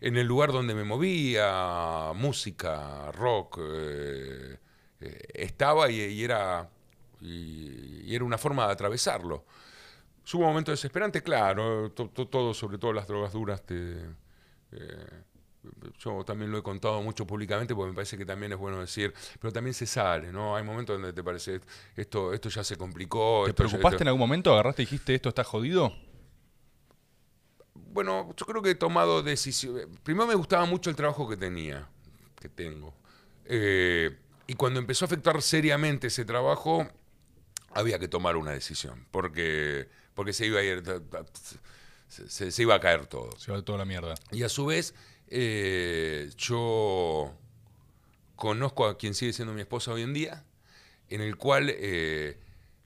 en el lugar donde me movía, música, rock, eh, eh, estaba y, era, y, era una forma de atravesarlo. Hubo un momento desesperante, claro, todo, sobre todo las drogas duras, te, eh, yo también lo he contado mucho públicamente porque me parece que también es bueno decir, pero también se sale, ¿no? Hay momentos donde te parece, esto, esto ya se complicó. ¿Te preocupaste en algún momento? ¿Agarraste y dijiste, esto está jodido? Bueno, yo creo que he tomado decisiones. Primero me gustaba mucho el trabajo que tenía, que tengo. Eh, y cuando empezó a afectar seriamente ese trabajo, había que tomar una decisión, porque, porque se iba a ir... Se, se, iba a caer todo. Se iba a toda la mierda. Y a su vez, eh, yo conozco a quien sigue siendo mi esposa hoy en día, en el cual eh,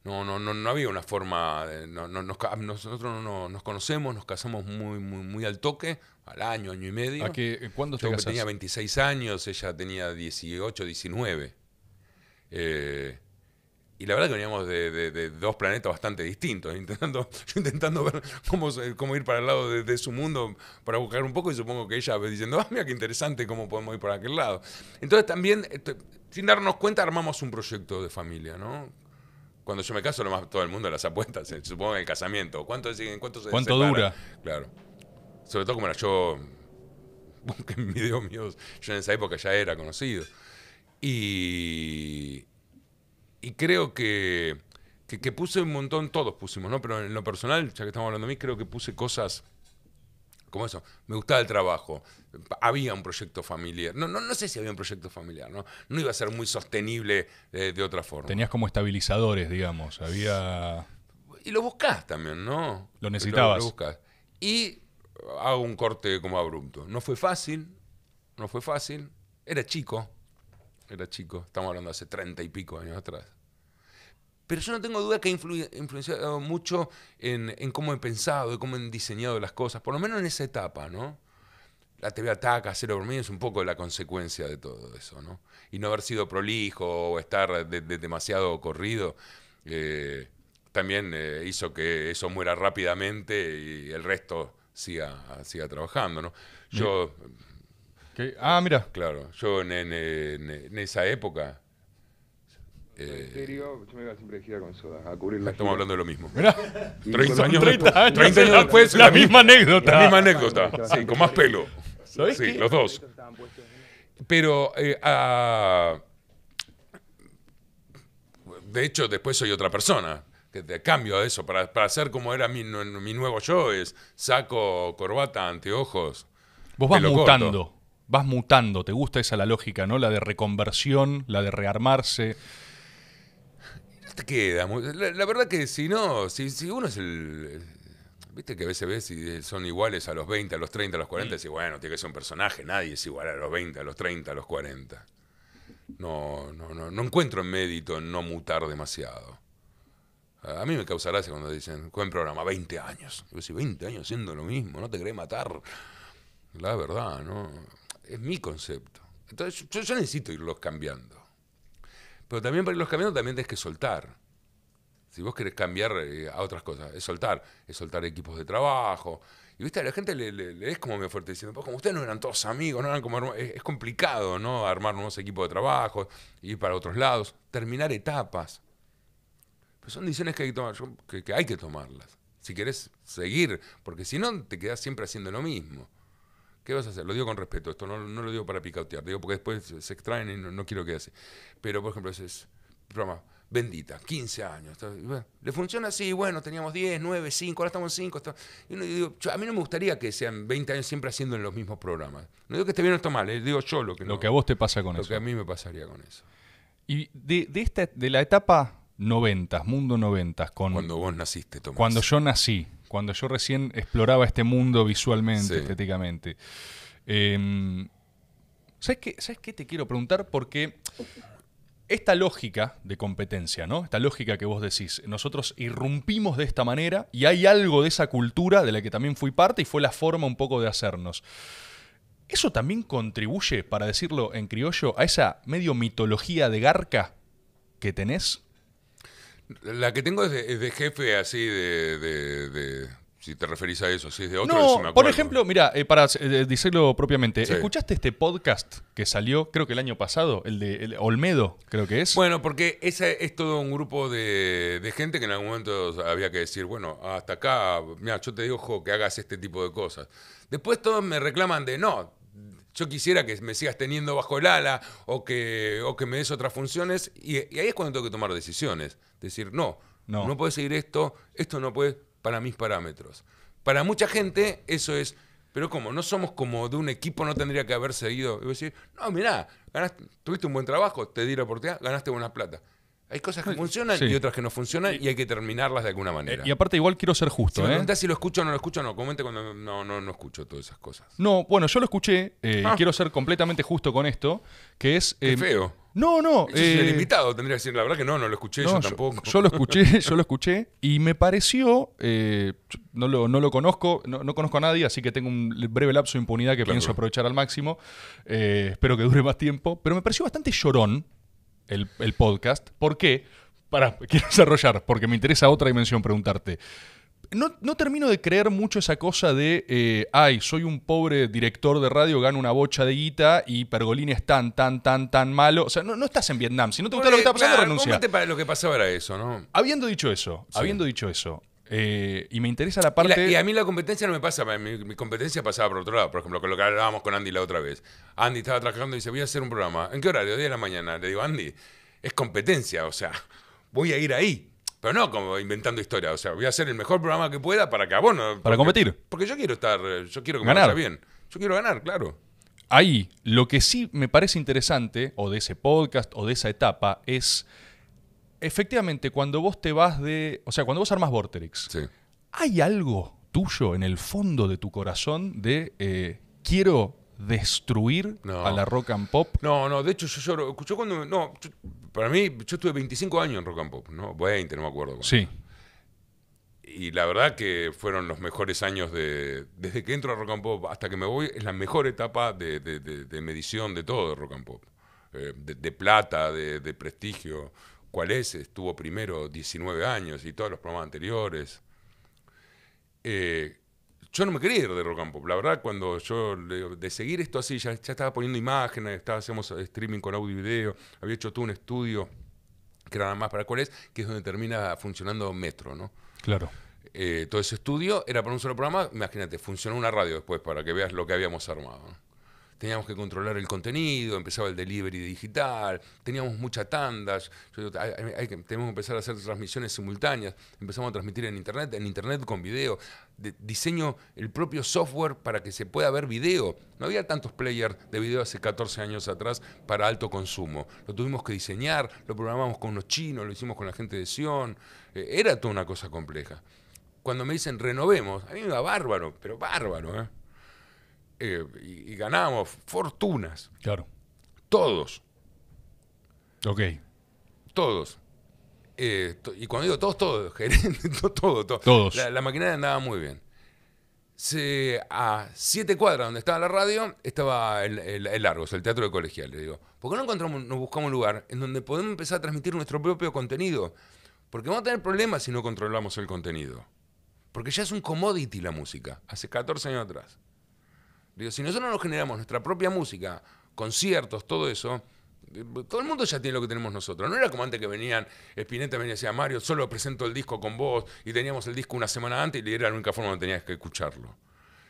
no, no, había una forma, no, nosotros no, nos conocemos, nos casamos muy, muy, muy al toque, al año, año y medio. ¿A qué, ¿Cuándo Yo tenía 26 años, ella tenía 18, 19. Eh, y la verdad que veníamos de, dos planetas bastante distintos, intentando, yo intentando ver cómo, cómo ir para el lado de, su mundo para buscar un poco y supongo que ella diciendo, ah, mira qué interesante cómo podemos ir para aquel lado. Entonces también, este, sin darnos cuenta, armamos un proyecto de familia, ¿no? Cuando yo me caso, lo más todo el mundo las apuestas, supongo en el casamiento. ¿Cuánto, en cuánto, ¿Cuánto dura? Claro. Sobre todo como era yo, que en yo en esa época ya era conocido. Y y creo que, que, puse un montón, todos pusimos, ¿no? Pero en lo personal, ya que estamos hablando de mí, creo que puse cosas como eso. Me gustaba el trabajo. Había un proyecto familiar. No, no, no sé si había un proyecto familiar, ¿no? No iba a ser muy sostenible eh, de otra forma. Tenías como estabilizadores, digamos. Había. Y lo buscás también, ¿no? Lo necesitabas. Y hago un corte como abrupto. No fue fácil, no fue fácil. Era chico, era chico. Estamos hablando de hace treinta y pico años atrás. Pero yo no tengo duda que ha influenciado mucho en, cómo he pensado, en cómo he diseñado las cosas, por lo menos en esa etapa, ¿no? La TV Ataca, Cero Dormido es un poco la consecuencia de todo eso, ¿no? Y no haber sido prolijo o estar demasiado corrido. Eh, también eh, hizo que eso muera rápidamente y el resto siga, siga trabajando, ¿no? Yo... Ah, mira. Claro, yo en esa época eh, yo me iba siempre de con Soda a cubrir la Estamos hablando de lo mismo. 30 años 30 después, años la, misma anécdota. La misma anécdota, sí, con más pelo. sí, los dos. Pero eh, de hecho después soy otra persona. Que te cambio a eso para, para ser como era mi, mi, nuevo yo es saco, corbata, anteojos. Vos vas mutando. Vas mutando, te gusta esa la lógica, ¿no? La de reconversión, la de rearmarse te queda. La, verdad que si no, si, si uno es el, Viste que a veces ves si eh, son iguales a los 20, a los 30, a los 40, y mm. bueno, tiene que ser un personaje, nadie es igual a los 20, a los 30, a los 40. No, no, no, encuentro en mérito en no mutar demasiado. A mí me causa gracia cuando dicen, ¿cuál programa? 20 años. Yo si 20 años siendo lo mismo, no te querés matar. La verdad, ¿no? Es mi concepto. Entonces yo necesito irlos cambiando. Pero también para los cambios también tenés que soltar. Si vos querés cambiar eh, a otras cosas, es soltar, es soltar equipos de trabajo. Y viste, la gente le, es como muy fuerte diciendo, como ustedes no eran todos amigos, no eran como es, complicado, ¿no? Armar nuevos equipos de trabajo, ir para otros lados, terminar etapas. Pero son decisiones que hay que tomar, hay que tomarlas. Si querés seguir, porque si no te quedás siempre haciendo lo mismo. ¿Qué vas a hacer? Lo digo con respeto, esto no, lo digo para picotear, digo porque después se extraen y no, quiero que hace. Pero, por ejemplo, ese es programa, bendita, 15 años. le funciona así, bueno, teníamos 10, 9, 5, ahora estamos 5. a mí no me gustaría que sean 20 años siempre haciendo en los mismos programas. No digo que esté bien o esté mal, eh, digo yo lo que Lo que a vos te pasa con eso. Lo que a mí me pasaría con eso. Y de, de, esta, de la etapa 90, mundo 90, con... Cuando vos naciste, Tomás. Cuando yo nací cuando yo recién exploraba este mundo visualmente, estéticamente. Em, ¿sabes, qué, ¿Sabes te quiero preguntar? Porque esta lógica de competencia, ¿no? Esta lógica que vos decís, nosotros irrumpimos de esta manera y hay algo de esa cultura de la que también fui parte y fue la forma un poco de hacernos. ¿Eso también contribuye, para decirlo en criollo, a esa medio mitología de garca que tenés? La que tengo es de, jefe así de, Si te referís a eso, si es de otro. por ejemplo, mira, eh, para eh, decirlo propiamente, ¿escuchaste este podcast que salió, creo que el año pasado, el de Olmedo, creo que es? Bueno, porque ese es todo un grupo de, gente que en algún momento había que decir, bueno, hasta acá, mira, yo te digo, que hagas este tipo de cosas. Después todos me reclaman de, no, yo quisiera que me sigas teniendo bajo el ala o que, o que me des otras funciones. y, ahí es cuando tengo que tomar decisiones. Decir, no, no, no puede seguir esto, esto no puede para mis parámetros. Para mucha gente eso es, pero ¿cómo? no somos como de un equipo, no tendría que haber seguido. Y decir, no, mirá, tuviste un buen trabajo, te di la oportunidad, ganaste buena plata. Hay cosas que funcionan y otras que no funcionan y hay que terminarlas de alguna manera. Eh, y, aparte, igual quiero ser justo. Si ¿eh? si lo escucho o no lo escucho, no, comente cuando no, no, no escucho todas esas cosas. No, bueno, yo lo escuché eh, ah. quiero ser completamente justo con esto, que es... Qué feo. No, no. el eh, invitado, tendría que decir. La verdad que no, no lo escuché yo, tampoco. Yo, lo escuché, yo lo escuché y me pareció, eh, no, lo, no, lo, conozco, no, conozco a nadie, así que tengo un breve lapso de impunidad que pienso aprovechar al máximo. Eh, espero que dure más tiempo. Pero me pareció bastante llorón el, podcast. ¿Por qué? Para, quiero desarrollar, porque me interesa otra dimensión preguntarte no, termino de creer mucho esa cosa de, eh, ay, soy un pobre director de radio, gano una bocha de guita y Pergolini es tan, tan, tan, tan malo. O sea, no, estás en Vietnam. Si no te gusta lo que pues, está pasando, renuncia. lo que pasaba era eso, ¿no? Habiendo dicho eso, habiendo dicho eso, eh, y me interesa la parte. Y, a mí la competencia no me pasa, mi, competencia pasaba por otro lado. Por ejemplo, con lo que hablábamos con Andy la otra vez. Andy estaba trabajando y dice: Voy a hacer un programa. ¿En qué horario? 10 de la mañana. Le digo, Andy, es competencia, o sea, voy a ir ahí. Pero no como inventando historia O sea, voy a hacer el mejor programa que pueda para que a vos Para competir. Porque yo quiero estar. Yo quiero ganar. bien. Yo quiero ganar, claro. Ahí, lo que sí me parece interesante, o de ese podcast, o de esa etapa, es. Efectivamente, cuando vos te vas de. O sea, cuando vos armas Vorterix, hay algo tuyo en el fondo de tu corazón de. Eh, quiero destruir a la rock and pop. No, no, de hecho yo lloro. cuando. No, para mí, yo estuve 25 años en Rock and Pop, ¿no? 20, no me acuerdo. Sí. Y la verdad que fueron los mejores años de. Desde que entro a Rock and Pop hasta que me voy, es la mejor etapa de, medición de todo de Rock and Pop. Eh, de, plata, de, prestigio. ¿Cuál es? Estuvo primero 19 años y todos los programas anteriores. Eh, yo no me quería ir de rock La verdad, cuando yo de seguir esto así, ya, estaba poniendo imágenes, estaba, hacíamos streaming con audio y video, había hecho todo un estudio que era nada más para cuáles, que es donde termina funcionando Metro, ¿no? Claro. Eh, todo ese estudio era para un solo programa, imagínate, funcionó una radio después para que veas lo que habíamos armado. ¿no? teníamos que controlar el contenido, empezaba el delivery digital, teníamos mucha tandas, yo que, tenemos que empezar a hacer transmisiones simultáneas, empezamos a transmitir en internet, en internet con video, diseño el propio software para que se pueda ver video. No había tantos players de video hace 14 años atrás para alto consumo. Lo tuvimos que diseñar, lo programamos con los chinos, lo hicimos con la gente de Sion, eh, era toda una cosa compleja. Cuando me dicen renovemos, a mí me da bárbaro, pero bárbaro, ¿eh? Eh, y, ganábamos fortunas. Claro. Todos. Ok. Todos. Eh, y cuando digo todos, todos, gerentes, todos Todos. La, maquinaria andaba muy bien. a siete cuadras donde estaba la radio, estaba el, el, el Argos, el Teatro de colegial le Digo, ¿por qué no encontramos, nos buscamos un lugar en donde podemos empezar a transmitir nuestro propio contenido? Porque vamos a tener problemas si no controlamos el contenido. Porque ya es un commodity la música, hace 14 años atrás. Digo, si nosotros no generamos nuestra propia música, conciertos, todo eso, eh, todo el mundo ya tiene lo que tenemos nosotros. No era como antes que venían, Spinetta venía y decía, Mario, solo presento el disco con vos y teníamos el disco una semana antes y era la única forma donde tenías que escucharlo.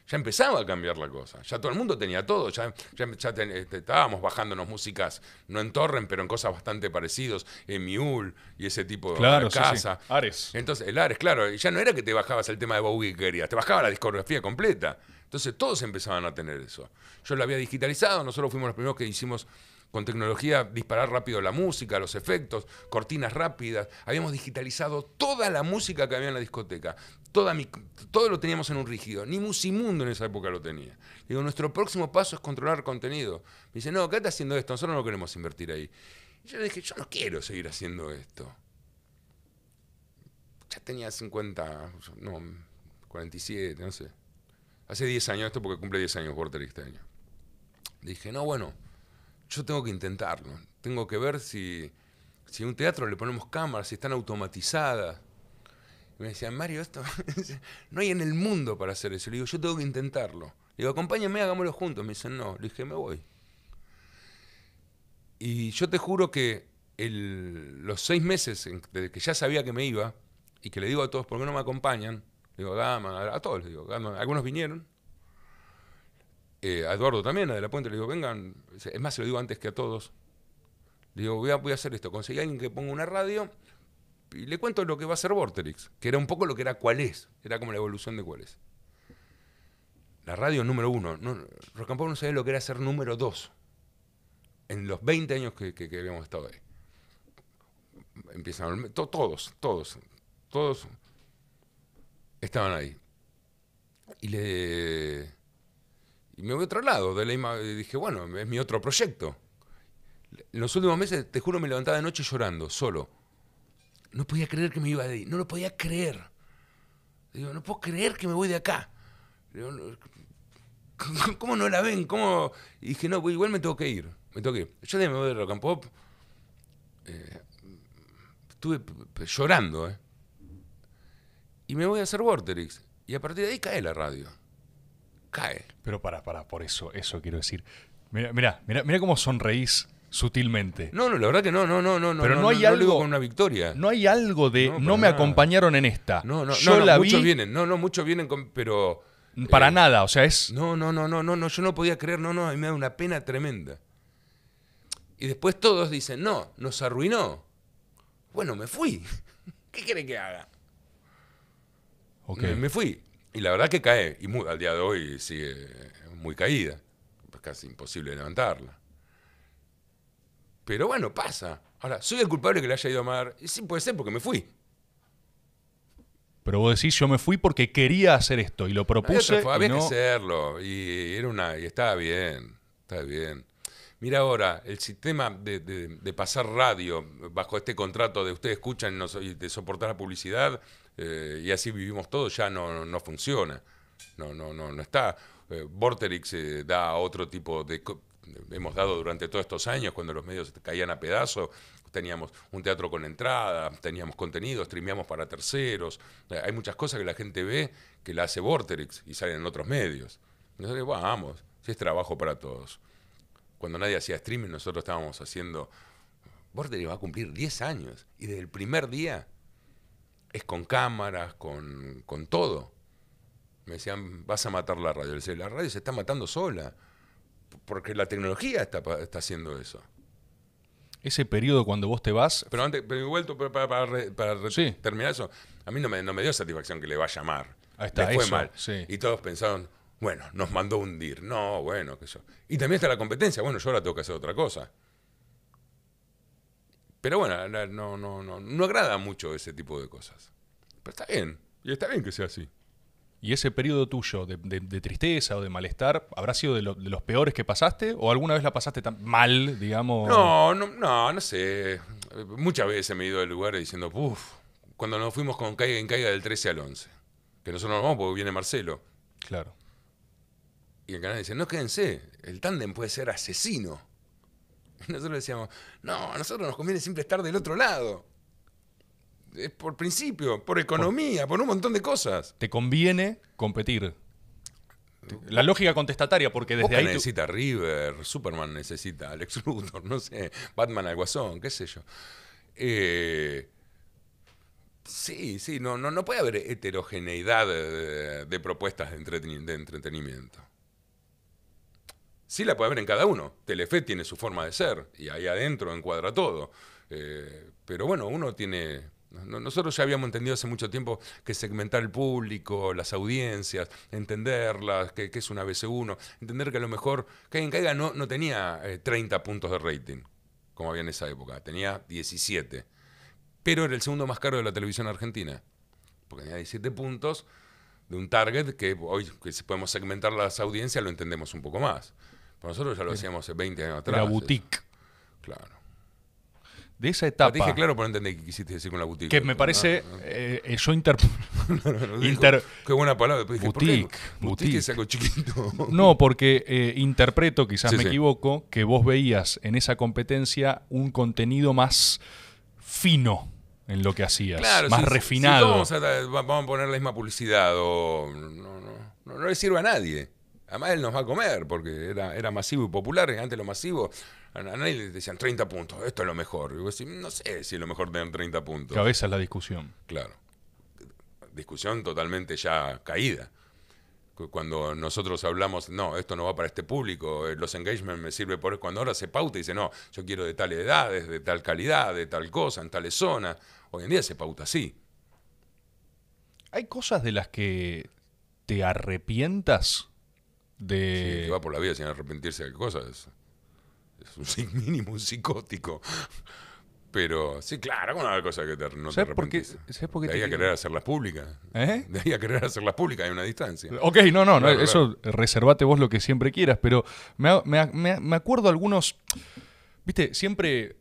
Ya empezaba a cambiar la cosa, ya todo el mundo tenía todo, ya, este, estábamos bajándonos músicas, no en Torren, pero en cosas bastante parecidas, en Miul y ese tipo de casa. Ares. Entonces, el Ares, claro, ya no era que te bajabas el tema de Bowie que querías, te bajaba la discografía completa. Entonces todos empezaban a tener eso. Yo lo había digitalizado, nosotros fuimos los primeros que hicimos con tecnología disparar rápido la música, los efectos, cortinas rápidas. Habíamos digitalizado toda la música que había en la discoteca. todo lo teníamos en un rígido. Ni Musimundo en esa época lo tenía. Digo, nuestro próximo paso es controlar contenido. Me dice, no, ¿qué está haciendo esto, nosotros no queremos invertir ahí. Y yo le dije, yo no quiero seguir haciendo esto. Ya tenía 50, no, 47, no sé hace 10 años esto porque cumple 10 años Walter este año. Dije, no, bueno, yo tengo que intentarlo. Tengo que ver si, si un teatro le ponemos cámaras, si están automatizadas. Y me decían, Mario, esto no hay en el mundo para hacer eso. Le digo, yo tengo que intentarlo. Le digo, acompáñame, hagámoslo juntos. Me dicen, no. Le dije, me voy. Y yo te juro que los seis meses desde que ya sabía que me iba y que le digo a todos, ¿por qué no me acompañan? digo, dama, a todos les digo, Algunos vinieron. Eh, a Eduardo también, a De La Puente, le digo, vengan. Es más, se lo digo antes que a todos. Le digo, voy a, voy a hacer esto. Conseguí a alguien que ponga una radio y le cuento lo que va a ser Vorterix, que era un poco lo que era cuál es. Era como la evolución de cuál es. La radio número uno. No, no sabía lo que era ser número dos en los 20 años que, que, habíamos estado ahí. Empiezan, todos, todos, todos estaban ahí. Y le. Y me voy a otro lado. De la dije, bueno, es mi otro proyecto. En los últimos meses, te juro, me levantaba de noche llorando, solo. No podía creer que me iba de ahí. No lo podía creer. Digo, no puedo creer que me voy de acá. ¿Cómo no la ven? ¿Cómo? Y dije, no, igual me tengo que ir. Me tengo que Yo de me voy de Rock and Pop. Eh, estuve llorando, ¿eh? y me voy a hacer Vorterix. Y a partir de ahí cae la radio. Cae. Pero para, para, por eso, eso quiero decir. Mira, mira, mira, cómo sonreís sutilmente. No, no, la verdad que no, no, no, no. Pero no, hay algo con una victoria. No hay algo de no, me acompañaron en esta. No, no, yo la muchos vienen, no, no, muchos vienen pero para nada, o sea, es No, no, no, no, no, no, yo no podía creer, no, no, a mí me da una pena tremenda. Y después todos dicen, "No, nos arruinó." Bueno, me fui. ¿Qué quiere que haga? Me, fui. Y la verdad que cae. Y al día de hoy sigue muy caída. Es casi imposible levantarla. Pero bueno, pasa. Ahora, ¿soy el culpable que le haya ido a amar? Sí, puede ser, porque me fui. Pero vos decís, yo me fui porque quería hacer esto y lo propuse. había y que hacerlo. Y, era una, y estaba bien. Está bien. Mira ahora, el sistema de, de, pasar radio bajo este contrato de ustedes escuchan y de soportar la publicidad eh, y así vivimos todos, ya no, funciona. No, no, no, no está. Eh, Vorterix eh, da otro tipo de. Hemos dado durante todos estos años, cuando los medios caían a pedazos, teníamos un teatro con entrada, teníamos contenido, streameamos para terceros. hay muchas cosas que la gente ve que la hace Vorterix y salen en otros medios. Entonces, vamos, si es trabajo para todos. Cuando nadie hacía streaming, nosotros estábamos haciendo. Vorterix va a cumplir 10 años y desde el primer día es con cámaras, con, todo. Me decían, vas a matar la radio. Le decía, la radio se está matando sola, porque la tecnología está, está haciendo eso. Ese periodo cuando vos te vas... Pero antes, pero vuelto para, para, terminar eso, a mí no me, me dio satisfacción que le va a llamar. está, mal. Y todos pensaron, bueno, nos mandó hundir. No, bueno, qué yo. Y también está la competencia. Bueno, yo ahora tengo que hacer otra cosa. Pero bueno, no, no, no, no agrada mucho ese tipo de cosas. Pero está bien, y está bien que sea así. ¿Y ese periodo tuyo de, tristeza o de malestar habrá sido de, los peores que pasaste? ¿O alguna vez la pasaste tan mal, digamos? No, no, no, no sé. Muchas veces me he ido del lugar diciendo, uff, cuando nos fuimos con Caiga en Caiga del 13 al 11. Que nosotros nos vamos porque viene Marcelo. Claro. Y el canal dice, no, quédense, el tándem puede ser asesino. Nosotros decíamos, no, a nosotros nos conviene siempre estar del otro lado. Es por principio, por economía, por, un montón de cosas. Te conviene competir. La lógica contestataria, porque desde ahí. necesita River, Superman necesita Alex Luthor, no sé, Batman al Guasón, qué sé yo. Eh, sí, sí, no, no, puede haber heterogeneidad de, propuestas de entretenimiento sí la puede haber en cada uno. Telefe tiene su forma de ser y ahí adentro encuadra todo. Eh, pero bueno, uno tiene... Nosotros ya habíamos entendido hace mucho tiempo que segmentar el público, las audiencias, entenderlas, que, es una BC1, entender que a lo mejor en Caiga no, no tenía 30 eh, puntos de rating, como había en esa época, tenía 17. Pero era el segundo más caro de la televisión argentina, porque tenía 17 puntos de un target que hoy si podemos segmentar las audiencias lo entendemos un poco más. Nosotros ya lo hacíamos hace 20 años atrás. La boutique. Claro. De esa etapa. Te dije claro, pero no entendí qué quisiste decir con la boutique. Que me ah, parece. Ah, ah. Eh, eh, yo inter... Qué buena palabra. Dije, boutique. Boutique. boutique chiquito. no, porque eh, interpreto, quizás me equivoco, que vos veías en esa competencia un contenido más fino en lo que hacías. más refinado. vamos, a, poner la misma publicidad o. no, no, no le sirve a nadie. Además, él nos va a comer, porque era, masivo y popular. antes lo masivo, a nadie le decían 30 puntos, esto es lo mejor. Y vos decís, no sé si es lo mejor tener 30 puntos. Cabeza la discusión. Claro. Discusión totalmente ya caída. Cuando nosotros hablamos, no, esto no va para este público, eh, los engagements me sirven por. Cuando ahora se pauta y dice, no, yo quiero de tal edad, de tal calidad, de tal cosa, en tales zona. Hoy en día se pauta así. ¿Hay cosas de las que te arrepientas? de... que va por la vida sin arrepentirse de cosas. Es un mínimo, psicótico. Pero sí, claro, hay cosa que no te por qué de ahí a querer hacerlas públicas. ¿Eh? De ahí a querer hacerlas públicas hay una distancia. Ok, no, no, eso reservate vos lo que siempre quieras, pero me, me acuerdo algunos... Viste, siempre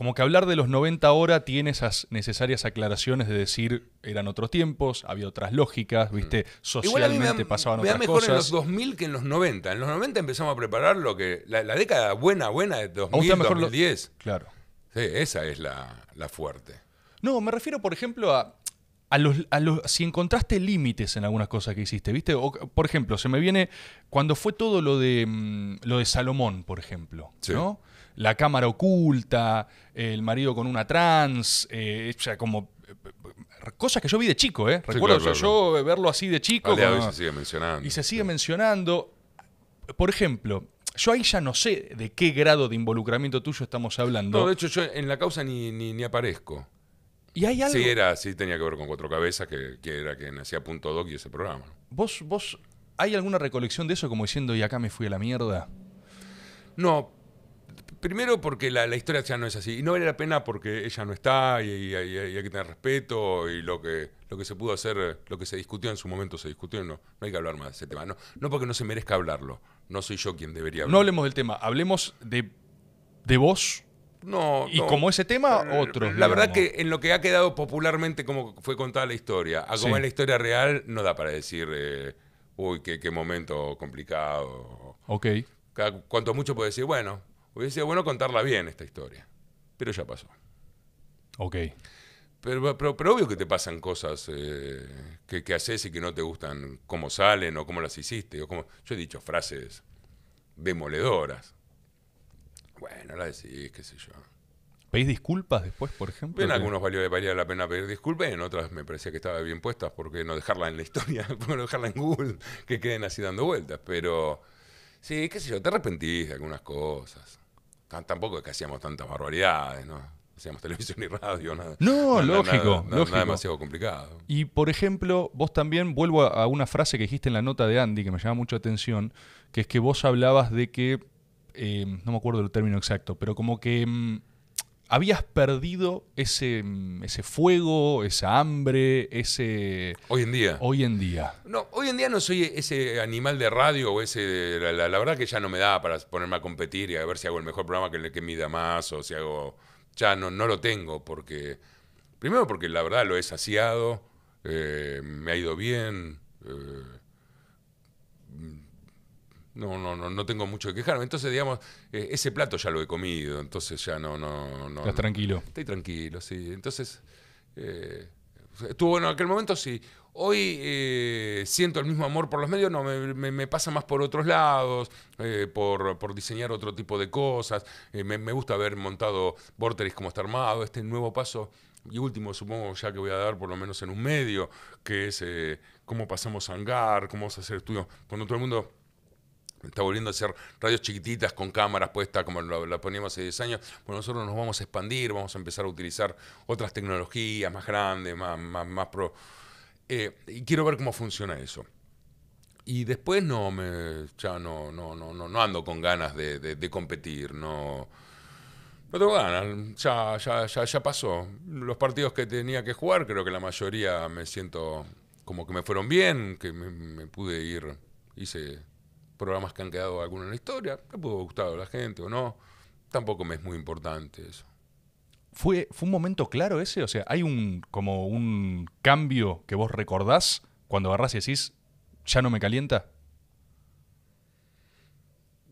como que hablar de los 90 ahora tiene esas necesarias aclaraciones de decir eran otros tiempos, había otras lógicas, mm. viste, socialmente pasaban otras mejor cosas. mejor en los 2000 que en los 90. En los 90 empezamos a preparar lo que la, década buena, buena de 2000, 2010. claro. Sí, esa es la, fuerte. No, me refiero, por ejemplo, a, a, los, a los, si encontraste límites en algunas cosas que hiciste, ¿viste? por ejemplo, se me viene cuando fue todo lo de, mm, lo de Salomón, por ejemplo, sí. ¿no? la cámara oculta, el marido con una trans, eh, como eh, eh, cosas que yo vi de chico, ¿eh? Recuerdo yo verlo así de chico. y se sigue mencionando. Y se sigue mencionando. Por ejemplo, yo ahí ya no sé de qué grado de involucramiento tuyo estamos hablando. No, de hecho, yo en la causa ni, aparezco. ¿Y hay algo? Sí, era, sí tenía que ver con Cuatro Cabezas, que, era que hacía Punto Doc y ese programa. ¿Vos, ¿Vos hay alguna recolección de eso como diciendo, y acá me fui a la mierda? No, primero porque la, historia ya no es así. Y no vale la pena porque ella no está y, hay que tener respeto y lo que, lo que se pudo hacer, lo que se discutió en su momento se discutió. No, no hay que hablar más de ese tema. No, no porque no se merezca hablarlo. No soy yo quien debería hablar. No hablemos del tema, hablemos de, de vos. No, y como ese tema, mm, otro. La verdad que en lo que ha quedado popularmente como fue contada la historia, a como es la historia real, no da para decir, eh, uy, qué, qué momento complicado. Ok. Cuanto mucho puede decir, bueno, Hubiese sido bueno contarla bien esta historia, pero ya pasó. Ok. Pero, pero, pero obvio que te pasan cosas eh, que, haces y que no te gustan cómo salen o cómo las hiciste. Yo he dicho frases demoledoras. Bueno, la decís, qué sé yo. ¿Pedís disculpas después, por ejemplo? En algunos valió, valía la pena pedir disculpas, en otras me parecía que estaba bien puestas, porque no dejarla en la historia, porque no dejarla en Google, que queden así dando vueltas. Pero sí, qué sé yo, te arrepentís de algunas cosas tampoco es que hacíamos tantas barbaridades, ¿no? Hacíamos televisión y radio, nada. No, lógico, lógico, nada, demasiado complicado. Y por ejemplo, vos también, vuelvo a, una frase que dijiste en la nota de Andy que me llama mucho atención, que es que vos hablabas de que, eh, no me acuerdo el término exacto, pero como que mm, habías perdido ese, mm, ese fuego, esa hambre, ese... Hoy en día. Hoy en día. No, hoy en día no soy ese animal de radio o ese... la, verdad que ya no me da para ponerme a competir y a ver si hago el mejor programa que, que mida más o si hago... Ya no, no lo tengo porque... Primero porque la verdad lo he saciado, eh, me ha ido bien. Eh, no, no, no, no tengo mucho que quejarme. Entonces, digamos, eh, ese plato ya lo he comido, entonces ya no, no, no. Estás tranquilo. Estoy tranquilo, sí. Entonces, eh, estuvo bueno en aquel momento, sí. Hoy eh, siento el mismo amor por los medios, no, me, pasa más por otros lados, eh, por, diseñar otro tipo de cosas. me, gusta haber montado Vorteris como está armado, este nuevo paso y último, supongo ya que voy a dar por lo menos en un medio, que es cómo pasamos a hangar, cómo vamos a hacer estudios cuando todo el mundo Está volviendo a ser radios chiquititas con cámaras puestas como la, poníamos hace 10 años. Bueno, nosotros nos vamos a expandir, vamos a empezar a utilizar otras tecnologías más grandes, más, más, pro. Eh, y quiero ver cómo funciona eso. Y después no me, ya no, no, no, no, ando con ganas de, competir, no, pero tengo ganas, ya, ya, ya, ya pasó. Los partidos que tenía que jugar, creo que la mayoría me siento como que me fueron bien, que me, me pude ir, hice programas que han quedado algunos en la historia, me pudo gustar a la gente o no, tampoco me es muy importante eso. ¿Fue, ¿Fue un momento claro ese? O sea, ¿hay un como un cambio que vos recordás cuando agarrás y decís, ya no me calienta?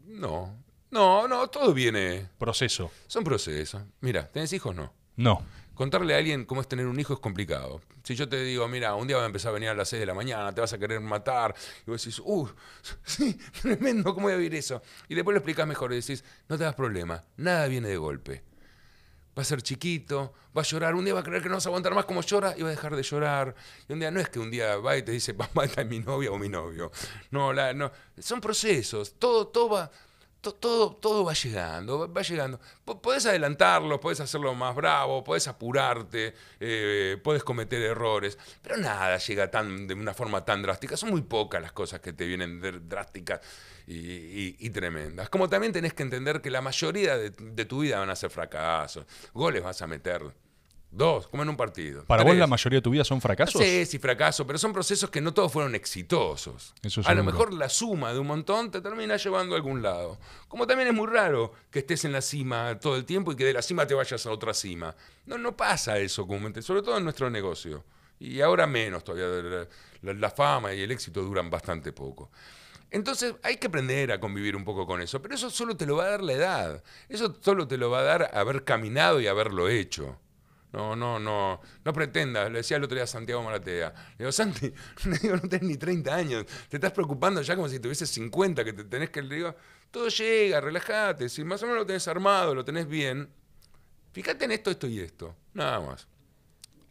No, no, no, todo viene. Proceso. Son procesos. Mira, ¿tenés hijos? o No. No. Contarle a alguien cómo es tener un hijo es complicado. Si yo te digo, mira, un día va a empezar a venir a las 6 de la mañana, te vas a querer matar, y vos decís, uh, sí, tremendo, ¿cómo voy a vivir eso? Y después lo explicás mejor y decís, no te das problema, nada viene de golpe. Va a ser chiquito, va a llorar, un día va a creer que no vas a aguantar más como llora y va a dejar de llorar. Y un día no es que un día va y te dice, papá, a mi novia o mi novio. No, la, no. son procesos, todo, todo va, todo, todo va llegando, va llegando. podés adelantarlo, podés hacerlo más bravo, podés apurarte, eh, podés cometer errores, pero nada llega tan, de una forma tan drástica. Son muy pocas las cosas que te vienen drásticas y, y, y tremendas. Como también tenés que entender que la mayoría de, de tu vida van a ser fracasos. Goles vas a meter, Dos, como en un partido. ¿Para vos la mayoría de tu vida son fracasos? Sí, sí, fracaso, pero son procesos que no todos fueron exitosos. Eso a lo mejor la suma de un montón te termina llevando a algún lado. Como también es muy raro que estés en la cima todo el tiempo y que de la cima te vayas a otra cima. No, no pasa eso comúnmente, sobre todo en nuestro negocio. Y ahora menos todavía. la fama y el éxito duran bastante poco. Entonces hay que aprender a convivir un poco con eso, pero eso solo te lo va a dar la edad, eso solo te lo va a dar haber caminado y haberlo hecho. No, no, no, no pretendas, le decía el otro día a Santiago Maratea. Le digo, Santi, no tenés ni 30 años, te estás preocupando ya como si tuvieses 50, que te tenés que, le digo, todo llega, relájate, si más o menos lo tenés armado, lo tenés bien, fíjate en esto, esto y esto, nada más.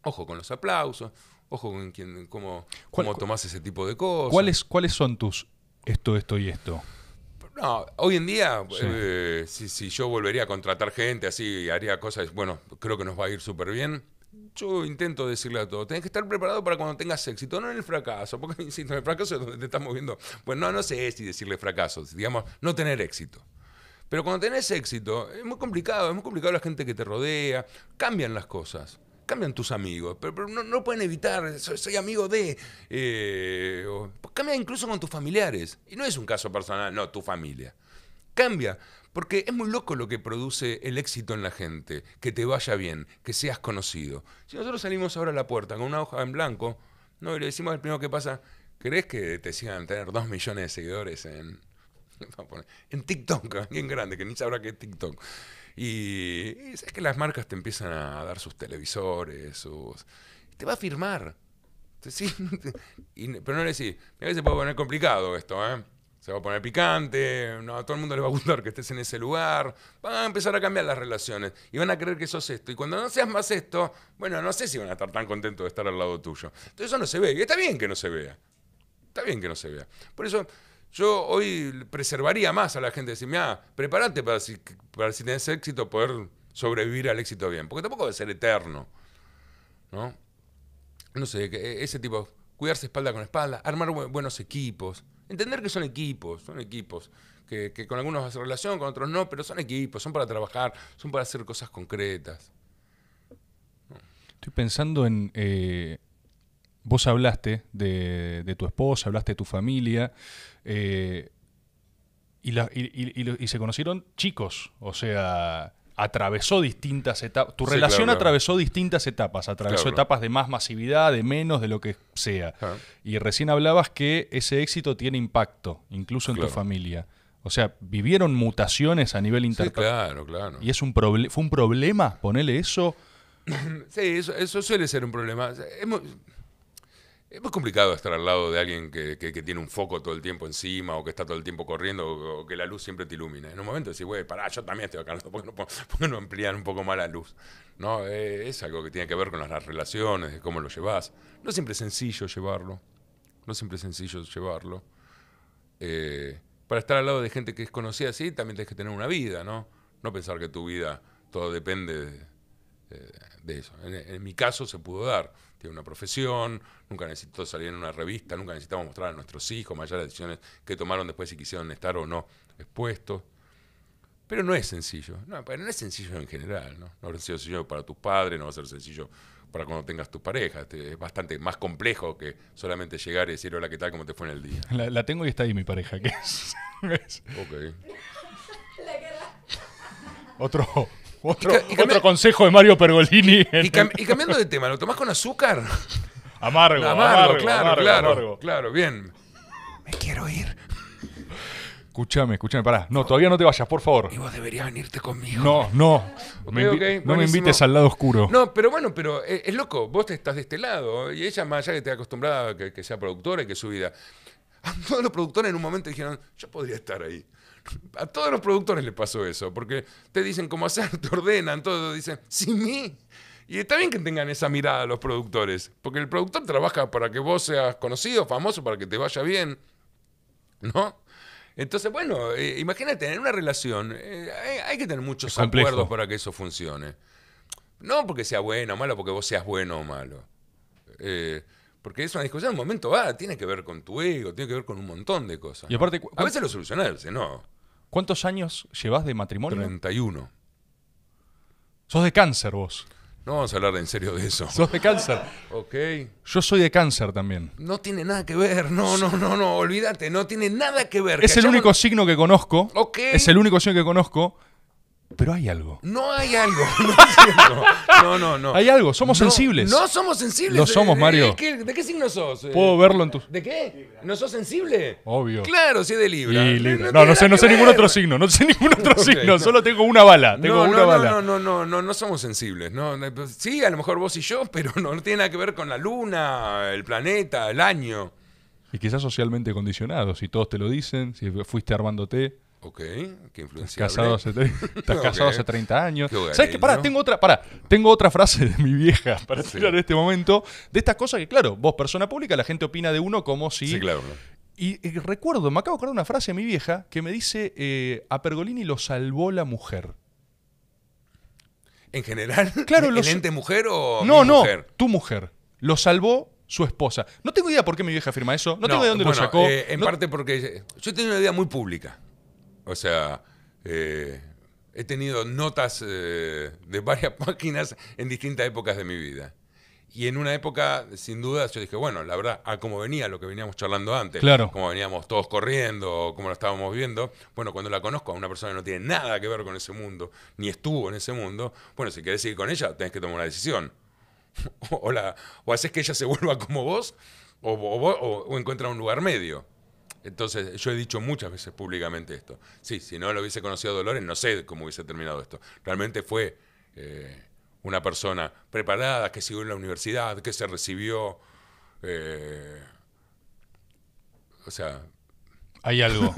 Ojo con los aplausos, ojo con quién, cómo, cómo tomás ese tipo de cosas. ¿Cuáles, ¿Cuáles son tus esto, esto y esto? No, hoy en día, eh, si, yo volvería a contratar gente así, haría cosas, bueno, creo que nos va a ir súper bien. Yo intento decirle a todos, tenés que estar preparado para cuando tengas éxito, no en el fracaso, porque si en el fracaso es donde te estás moviendo. pues no, no sé si decirle fracaso, digamos, no tener éxito. Pero cuando tenés éxito, es muy complicado, es muy complicado la gente que te rodea, cambian las cosas cambian tus amigos, pero, no, pueden evitar, soy, amigo de... Eh, cambia incluso con tus familiares. Y no es un caso personal, no, tu familia. Cambia, porque es muy loco lo que produce el éxito en la gente, que te vaya bien, que seas conocido. Si nosotros salimos ahora a la puerta con una hoja en blanco, no, y le decimos al primero que pasa, ¿crees que te sigan tener dos millones de seguidores en, en TikTok? alguien grande, que ni sabrá qué es TikTok. Y, sabes es que las marcas te empiezan a dar sus televisores, sus... Te va a firmar. pero no le decís, a veces se puede poner complicado esto, ¿eh? Se va a poner picante, no, a todo el mundo le va a gustar que estés en ese lugar. Van a empezar a cambiar las relaciones y van a creer que sos esto. Y cuando no seas más esto, bueno, no sé si van a estar tan contentos de estar al lado tuyo. Entonces eso no se ve. Y está bien que no se vea. Está bien que no se vea. Por eso yo hoy preservaría más a la gente, Decir, mira, prepárate para si, para si tenés éxito poder sobrevivir al éxito bien, porque tampoco debe ser eterno, ¿no? No sé, e, ese tipo, cuidarse espalda con espalda, armar buenos equipos, entender que son equipos, son equipos, que, con algunos vas relación, con otros no, pero son equipos, son para trabajar, son para hacer cosas concretas. Estoy pensando en eh, Vos hablaste de, tu esposa, hablaste de tu familia, eh, y, y, se conocieron chicos, o sea, atravesó distintas etapas, tu relación atravesó distintas etapas, atravesó etapas de más masividad, de menos, de lo que sea. Ah. Y recién hablabas que ese éxito tiene impacto, incluso en tu familia. O sea, vivieron mutaciones a nivel internacional. Sí, claro, claro. ¿Y es un fue un problema ponerle eso? sí, eso, eso, suele ser un problema. Es más complicado estar al lado de alguien que, que, tiene un foco todo el tiempo encima o que está todo el tiempo corriendo o, que la luz siempre te ilumina. En un momento decís, güey, pará, yo también estoy acá, ¿por no, por qué no ampliar un poco más la luz? No, eh, es algo que tiene que ver con las, relaciones, de cómo lo llevas. No siempre es sencillo llevarlo. No siempre es sencillo llevarlo. Eh, para estar al lado de gente que es conocida así, también tienes que tener una vida, ¿no? No pensar que tu vida, todo depende eh, de, eso. en mi caso se pudo dar tiene una profesión, nunca necesitó salir en una revista, nunca necesitamos mostrar a nuestros hijos más allá de las decisiones que tomaron después si quisieron estar o no expuestos. Pero no es sencillo, no, es sencillo en general, ¿no? No va a ser sencillo para tus padres, no va a ser sencillo para cuando tengas tu pareja. es bastante más complejo que solamente llegar y decir hola, ¿qué tal? ¿Cómo te fue en el día? La, tengo y está ahí mi pareja. Que Otro otro, consejo de Mario Pergolini. Y, cambiando de tema, ¿lo tomás con azúcar? Amargo, amargo, claro, claro, claro, bien. Me quiero ir. Escúchame, escúchame, pará. No, todavía no te vayas, por favor. Y vos deberías venirte conmigo. No, no. no me invites al lado oscuro. No, pero bueno, pero eh, es, loco. Vos estás de este lado. Y ella, más allá que esté acostumbrada a que, que sea productora y que su vida. Todos los productores en un momento dijeron: Yo podría estar ahí. A todos los productores les pasó eso, porque te dicen cómo hacer, te ordenan, todo, dicen, sin mí. Y está bien que tengan esa mirada los productores, porque el productor trabaja para que vos seas conocido, famoso, para que te vaya bien, ¿no? Entonces, bueno, eh, imagínate, en una relación eh, hay, que tener muchos acuerdos para que eso funcione. No porque sea bueno o malo, porque vos seas bueno o malo. Eh, porque es una discusión, en un momento va, ah, tiene que ver con tu ego, tiene que ver con un montón de cosas. a veces lo solucionarse, ¿no? ¿Cuántos años llevas de matrimonio? 31. Sos de cáncer vos. No vamos a hablar en serio de eso. Sos de cáncer. ok. Yo soy de cáncer también. No tiene nada que ver. No, no, no, no. Olvídate. No tiene nada que ver. Es el único signo que conozco. Ok. Es el único signo que conozco pero hay algo. No hay algo. No, no, no, Hay algo. Somos sensibles. No somos sensibles. No eh, somos, eh, Mario. ¿De qué, signo sos? Eh, ¿Puedo verlo en tus.? ¿De qué? ¿No sos sensible? Obvio. Claro, sí, de Libra. Y No, no, sé, no sé ningún otro signo. No sé ningún otro signo. Solo tengo una bala. Tengo una bala. No, no, no, no, no somos sensibles. No, pues, sí, a lo mejor vos y yo, pero no, tiene nada que ver con la luna, el planeta, el año. Y quizás socialmente condicionado Si todos te lo dicen, si fuiste armándote. Ok, qué influencia. hace, estás casado hace 30 años. ¿Sabes qué? Pará, tengo otra, pará, tengo otra frase de mi vieja para tirar en este momento. De estas cosas que, claro, vos, persona pública, la gente opina de uno como si. Sí, claro. Y, recuerdo, me acabo de acordar una frase de mi vieja que me dice: eh, A Pergolini lo salvó la mujer. ¿En general? Claro, ¿El ente mujer o.? No, no, tu mujer. Lo salvó su esposa. No tengo idea por qué mi vieja afirma eso. No, tengo idea de dónde lo sacó. Eh, en parte porque. Yo tengo una idea muy pública. O sea, eh, he tenido notas eh, de varias máquinas en distintas épocas de mi vida. Y en una época, sin duda, yo dije, bueno, la verdad, a ah, como venía lo que veníamos charlando antes, claro. como veníamos todos corriendo, como lo estábamos viendo, bueno, cuando la conozco a una persona que no tiene nada que ver con ese mundo, ni estuvo en ese mundo, bueno, si querés seguir con ella, tenés que tomar una decisión. o, o haces que ella se vuelva como vos, o encuentra un lugar medio. Entonces, yo he dicho muchas veces públicamente esto. Sí, si no lo hubiese conocido Dolores, no sé cómo hubiese terminado esto. Realmente fue eh, una persona preparada, que siguió en la universidad, que se recibió. Eh, o sea. Hay algo.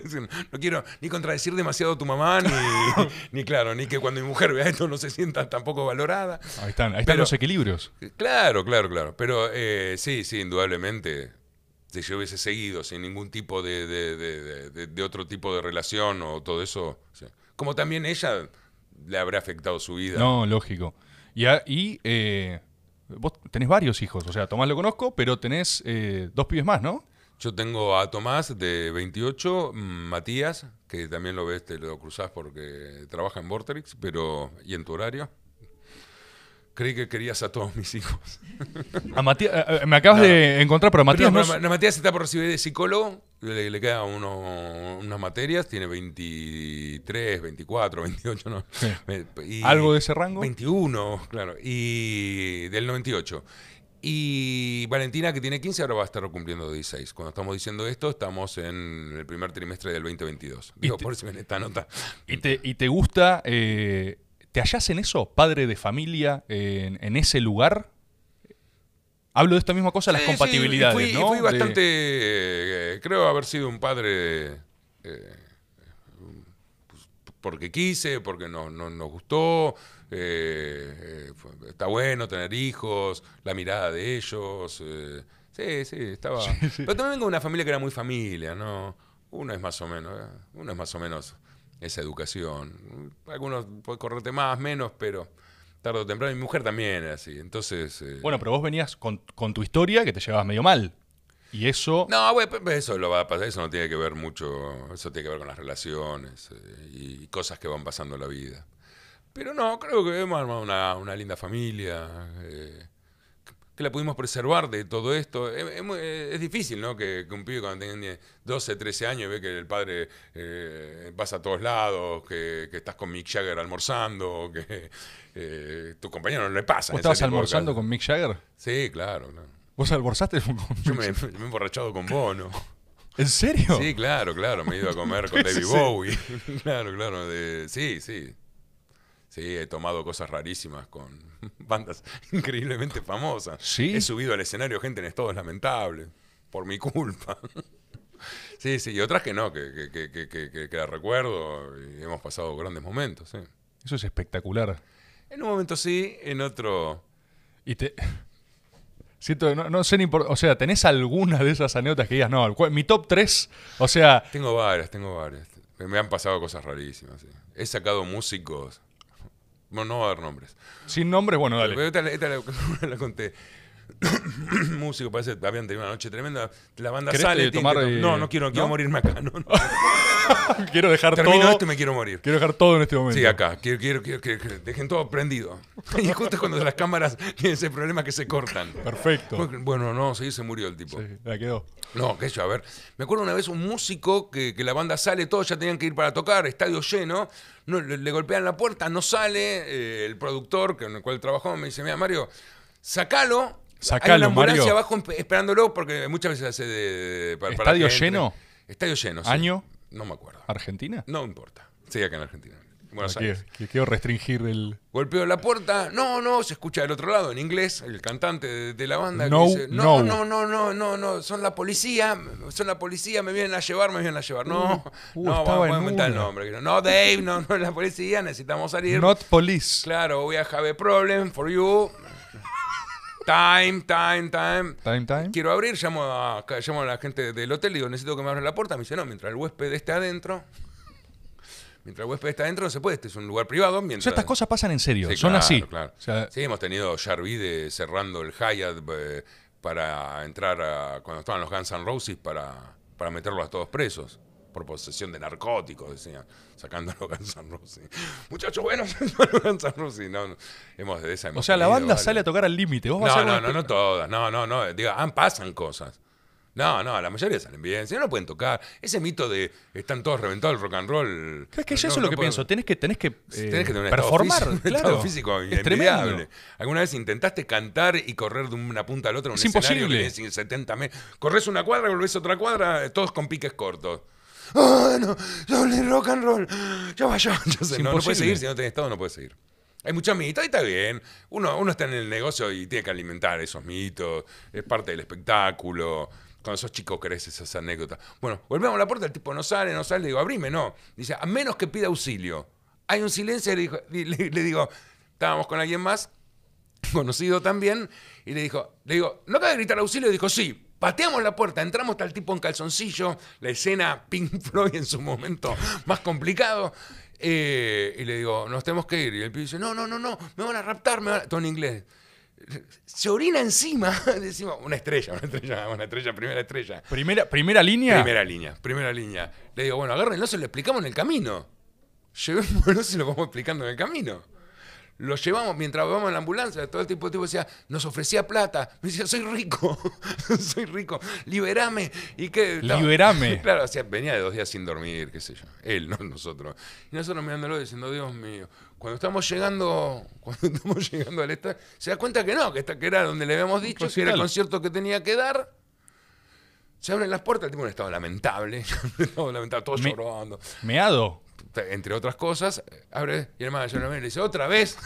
no quiero ni contradecir demasiado a tu mamá, ni, claro, ni que cuando mi mujer vea esto no se sienta tampoco valorada. Ahí están, ahí están los equilibrios. Claro, claro, claro. Pero eh, sí, sí, indudablemente si yo hubiese seguido sin ningún tipo de, otro tipo de relación o todo eso, como también ella le habrá afectado su vida. No, lógico. Y, y eh, vos tenés varios hijos, o sea, Tomás lo conozco, pero tenés eh, dos pibes más, ¿no? Yo tengo a Tomás de 28, Matías, que también lo ves, te lo cruzás porque trabaja en Vortex pero y en tu horario. Creí que querías a todos mis hijos. A Matías, eh, eh, me acabas de encontrar, pero Matías no, Matías está por recibir de psicólogo, le, queda quedan unas materias, tiene 23, 24, 28, ¿no? ¿Algo de ese rango? 21, claro, y del 98. Y Valentina, que tiene 15, ahora va a estar cumpliendo 16. Cuando estamos diciendo esto, estamos en el primer trimestre del 2022. Digo, por si ven esta nota. ¿Y te, y te gusta eh, ¿Te hallás en eso, padre de familia, en, ese lugar? Hablo de esta misma cosa, las compatibilidades, ¿no? fui bastante. Eh, creo haber sido un padre. Eh, porque quise, porque nos gustó. Eh, está bueno tener hijos, la mirada de ellos. sí, sí, estaba. Pero también vengo de una familia que era muy familia, ¿no? Uno es más o menos. Uno es más o menos esa educación. Algunos pueden correrte más, menos, pero tarde o temprano. Mi mujer también era así. Entonces. Eh, bueno, pero vos venías con, tu historia que te llevabas medio mal. Y eso. No, eso lo va a pasar. Eso no tiene que ver mucho. Eso tiene que ver con las relaciones eh, y cosas que van pasando en la vida. Pero no, creo que hemos armado una, linda familia. Eh, la pudimos preservar de todo esto. Es, eh, difícil, ¿no? Que, un pibe cuando tiene 12, 13 años ve que el padre eh, pasa a todos lados, que, estás con Mick Jagger almorzando, que eh, tus compañeros no le pasan. ¿Vos estabas almorzando con Mick Jagger? Sí, claro, ¿Vos almorzaste Yo me, he emborrachado con Bono. ¿En serio? Sí, claro, claro. Me he ido a comer con David Bowie. claro, claro. De, sí, sí. Sí, he tomado cosas rarísimas con bandas increíblemente famosas. Sí. He subido al escenario gente en estados lamentable. por mi culpa. Sí, sí, y otras que no, que, que, que, las recuerdo y hemos pasado grandes momentos. Sí. Eso es espectacular. En un momento sí, en otro. Y te. Siento, no, sé ni por. O sea, ¿tenés alguna de esas anécdotas que digas, no, mi top 3? O sea. Tengo varias, tengo varias. Me han pasado cosas rarísimas. ¿sí? He sacado músicos bueno, no va a haber nombres. Sin nombres, bueno, dale. esta, la, conté. Músico, parece habían tenido una noche tremenda. La banda sale. Eh, tomar, eh, No, no quiero, quiero morirme acá. no. quiero dejar Termino todo. esto me quiero morir. Quiero dejar todo en este momento. Sí, acá. Quiero, quiero, dejen todo prendido. y justo es cuando las cámaras tienen ese problema que se cortan. Perfecto. Bueno, no, sí, se murió el tipo. Sí, la quedó. No, qué yo, a ver. Me acuerdo una vez un músico que, la banda sale, todos ya tenían que ir para tocar, estadio lleno. No, le, golpean la puerta, no sale. Eh, el productor, con el cual trabajó, me dice: Mira, Mario, sacalo. Sacalo, Hay una ambulancia abajo esperándolo porque muchas veces hace de. ¿Estadio lleno? Estadio lleno. Sí. ¿Año? No me acuerdo. ¿Argentina? No importa. Sí, acá en Argentina. Bueno, ah, quiero restringir el. de la puerta. No, no, se escucha del otro lado, en inglés, el cantante de, la banda. No, dice, no, no, no, no, no, son la policía, son la policía, me vienen a llevar, me vienen a llevar. No, uh, uh, no, el nombre. No, Dave, no, no es la policía, necesitamos salir. Not police. Claro, voy a have a problem for you time, time, time. Quiero abrir, llamo a, a la gente del hotel y digo, necesito que me abran la puerta. Me dice, no, mientras el huésped esté adentro. Mientras el huésped está adentro, no se puede. Este es un lugar privado. Mientras... estas cosas pasan en serio. Son así. sí, hemos tenido Jarvide cerrando el Hyatt eh, para entrar cuando estaban los Guns N' Roses para, para meterlos a todos presos por posesión de narcóticos, decían, sacándolo Guns N' Roses. Muchachos, bueno, Guns N' Roses. No, no, hemos, de esa o sea, la banda sale a tocar al límite. No, no, no, no, no todas. No, no, no. Diga, ah, pasan cosas. No, no, la mayoría salen bien, si no, no pueden tocar. Ese mito de están todos reventados el rock and roll. Es que ya eso es lo que pienso, tenés que, tenés que, eh, que tener un performar, físico, físico tremendo. ¿Alguna vez intentaste cantar y correr de una punta a la otra en un es escenario imposible. 70 Corres una cuadra, volvés otra cuadra, todos con piques cortos. ¡Ah, no! le rock and roll! ¡Ya vaya! Entonces, no, no puedes seguir, si no tenés estado no puede seguir. Hay mucha mitos y está bien. Uno, uno está en el negocio y tiene que alimentar esos mitos. Es parte del espectáculo. Cuando sos chico crees esas anécdotas. Bueno, volvemos a la puerta, el tipo no sale, no sale. Le digo, abrime, no. Dice, a menos que pida auxilio. Hay un silencio y le, digo, estábamos con alguien más, conocido también, y le dijo, le digo, ¿no cabe gritar auxilio? Y dijo, sí. Pateamos la puerta, entramos tal tipo en calzoncillo, la escena Pink Floyd en su momento más complicado. Eh, y le digo, nos tenemos que ir. Y el pibe dice, no, no, no, no, me van a raptar, me van a... Todo en inglés. Se orina encima, decimos, una estrella, una estrella, una estrella, primera estrella. ¿Primera, primera línea? Primera línea, primera línea. Le digo, bueno, agárrenlo, se lo explicamos en el camino. Llevémoslo, se lo vamos explicando en el camino lo llevamos mientras vamos en la ambulancia. Todo el tipo decía, nos ofrecía plata. Me decía, soy rico, soy rico, liberame. ¿Y que Liberame. claro, venía de dos días sin dormir, qué sé yo. Él, no nosotros. Y nosotros mirándolo diciendo, Dios mío, cuando estamos llegando, cuando estamos llegando al estadio, se da cuenta que no, que, esta, que era donde le habíamos dicho, que era el concierto que tenía que dar. Se abren las puertas, el tipo en un estado lamentable, un estado lamentable, todo me, llorando. Meado entre otras cosas, abre y el manager le dice, otra vez,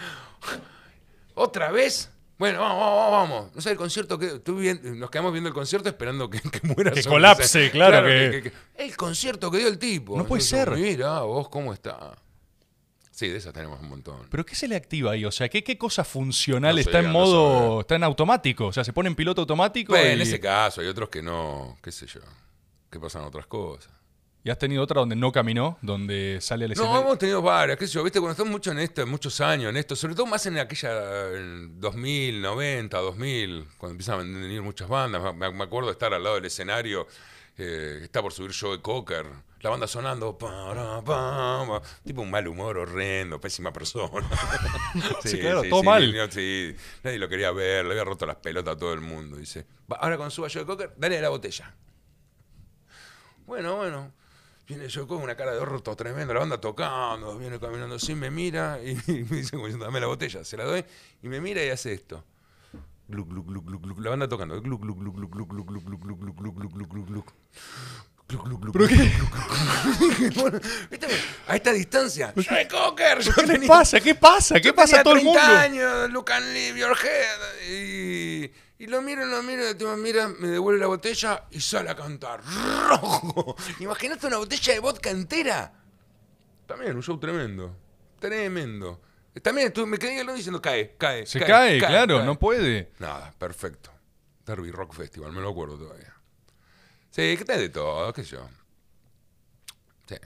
otra vez. Bueno, vamos, vamos, vamos. No sé, el concierto que. nos quedamos viendo el concierto esperando que, que muera. Que colapse, claro. el concierto que dio el tipo. No puede ser. Mira, vos cómo está. Sí, de esas tenemos un montón. ¿Pero qué se le activa ahí? O sea, ¿qué, cosa funcional está en modo. está en automático? O sea, se pone en piloto automático. En ese caso, hay otros que no. qué sé yo. Que pasan otras cosas. ¿Y has tenido otra donde no caminó, donde sale el escenario? No, hemos tenido varias, qué sé yo, viste, cuando estamos mucho en esto, muchos años en esto, sobre todo más en aquella en 2000, 90, 2000, cuando empiezan a venir muchas bandas. Me, acuerdo de estar al lado del escenario, eh, está por subir Joe Cocker, la banda sonando, tipo un mal humor horrendo, pésima persona. sí, claro, todo mal. Sí, nadie lo quería ver, le había roto las pelotas a todo el mundo. Dice, ahora cuando suba Joe Cocker, dale la botella. Bueno, bueno. Viene yo con una cara de horror tremendo, la banda tocando, viene caminando así, me mira y, me dice, dame la botella, se la doy, y me mira y hace esto. la banda tocando. ¿Pero A esta distancia. ¿Qué pasa? ¿Qué pasa? ¿Qué pasa todo el mundo? años, Y y lo miro, lo miro, y me mira, me devuelve la botella y sale a cantar. ¡Rojo! ¿Imaginaste una botella de vodka entera? También, un show tremendo. Tremendo. También tú, me quedé lo diciendo, cae, cae. Se cae, claro, no puede. Nada, perfecto. Derby Rock Festival, me lo acuerdo todavía. Sí, que te de todo, qué sé yo. Sí.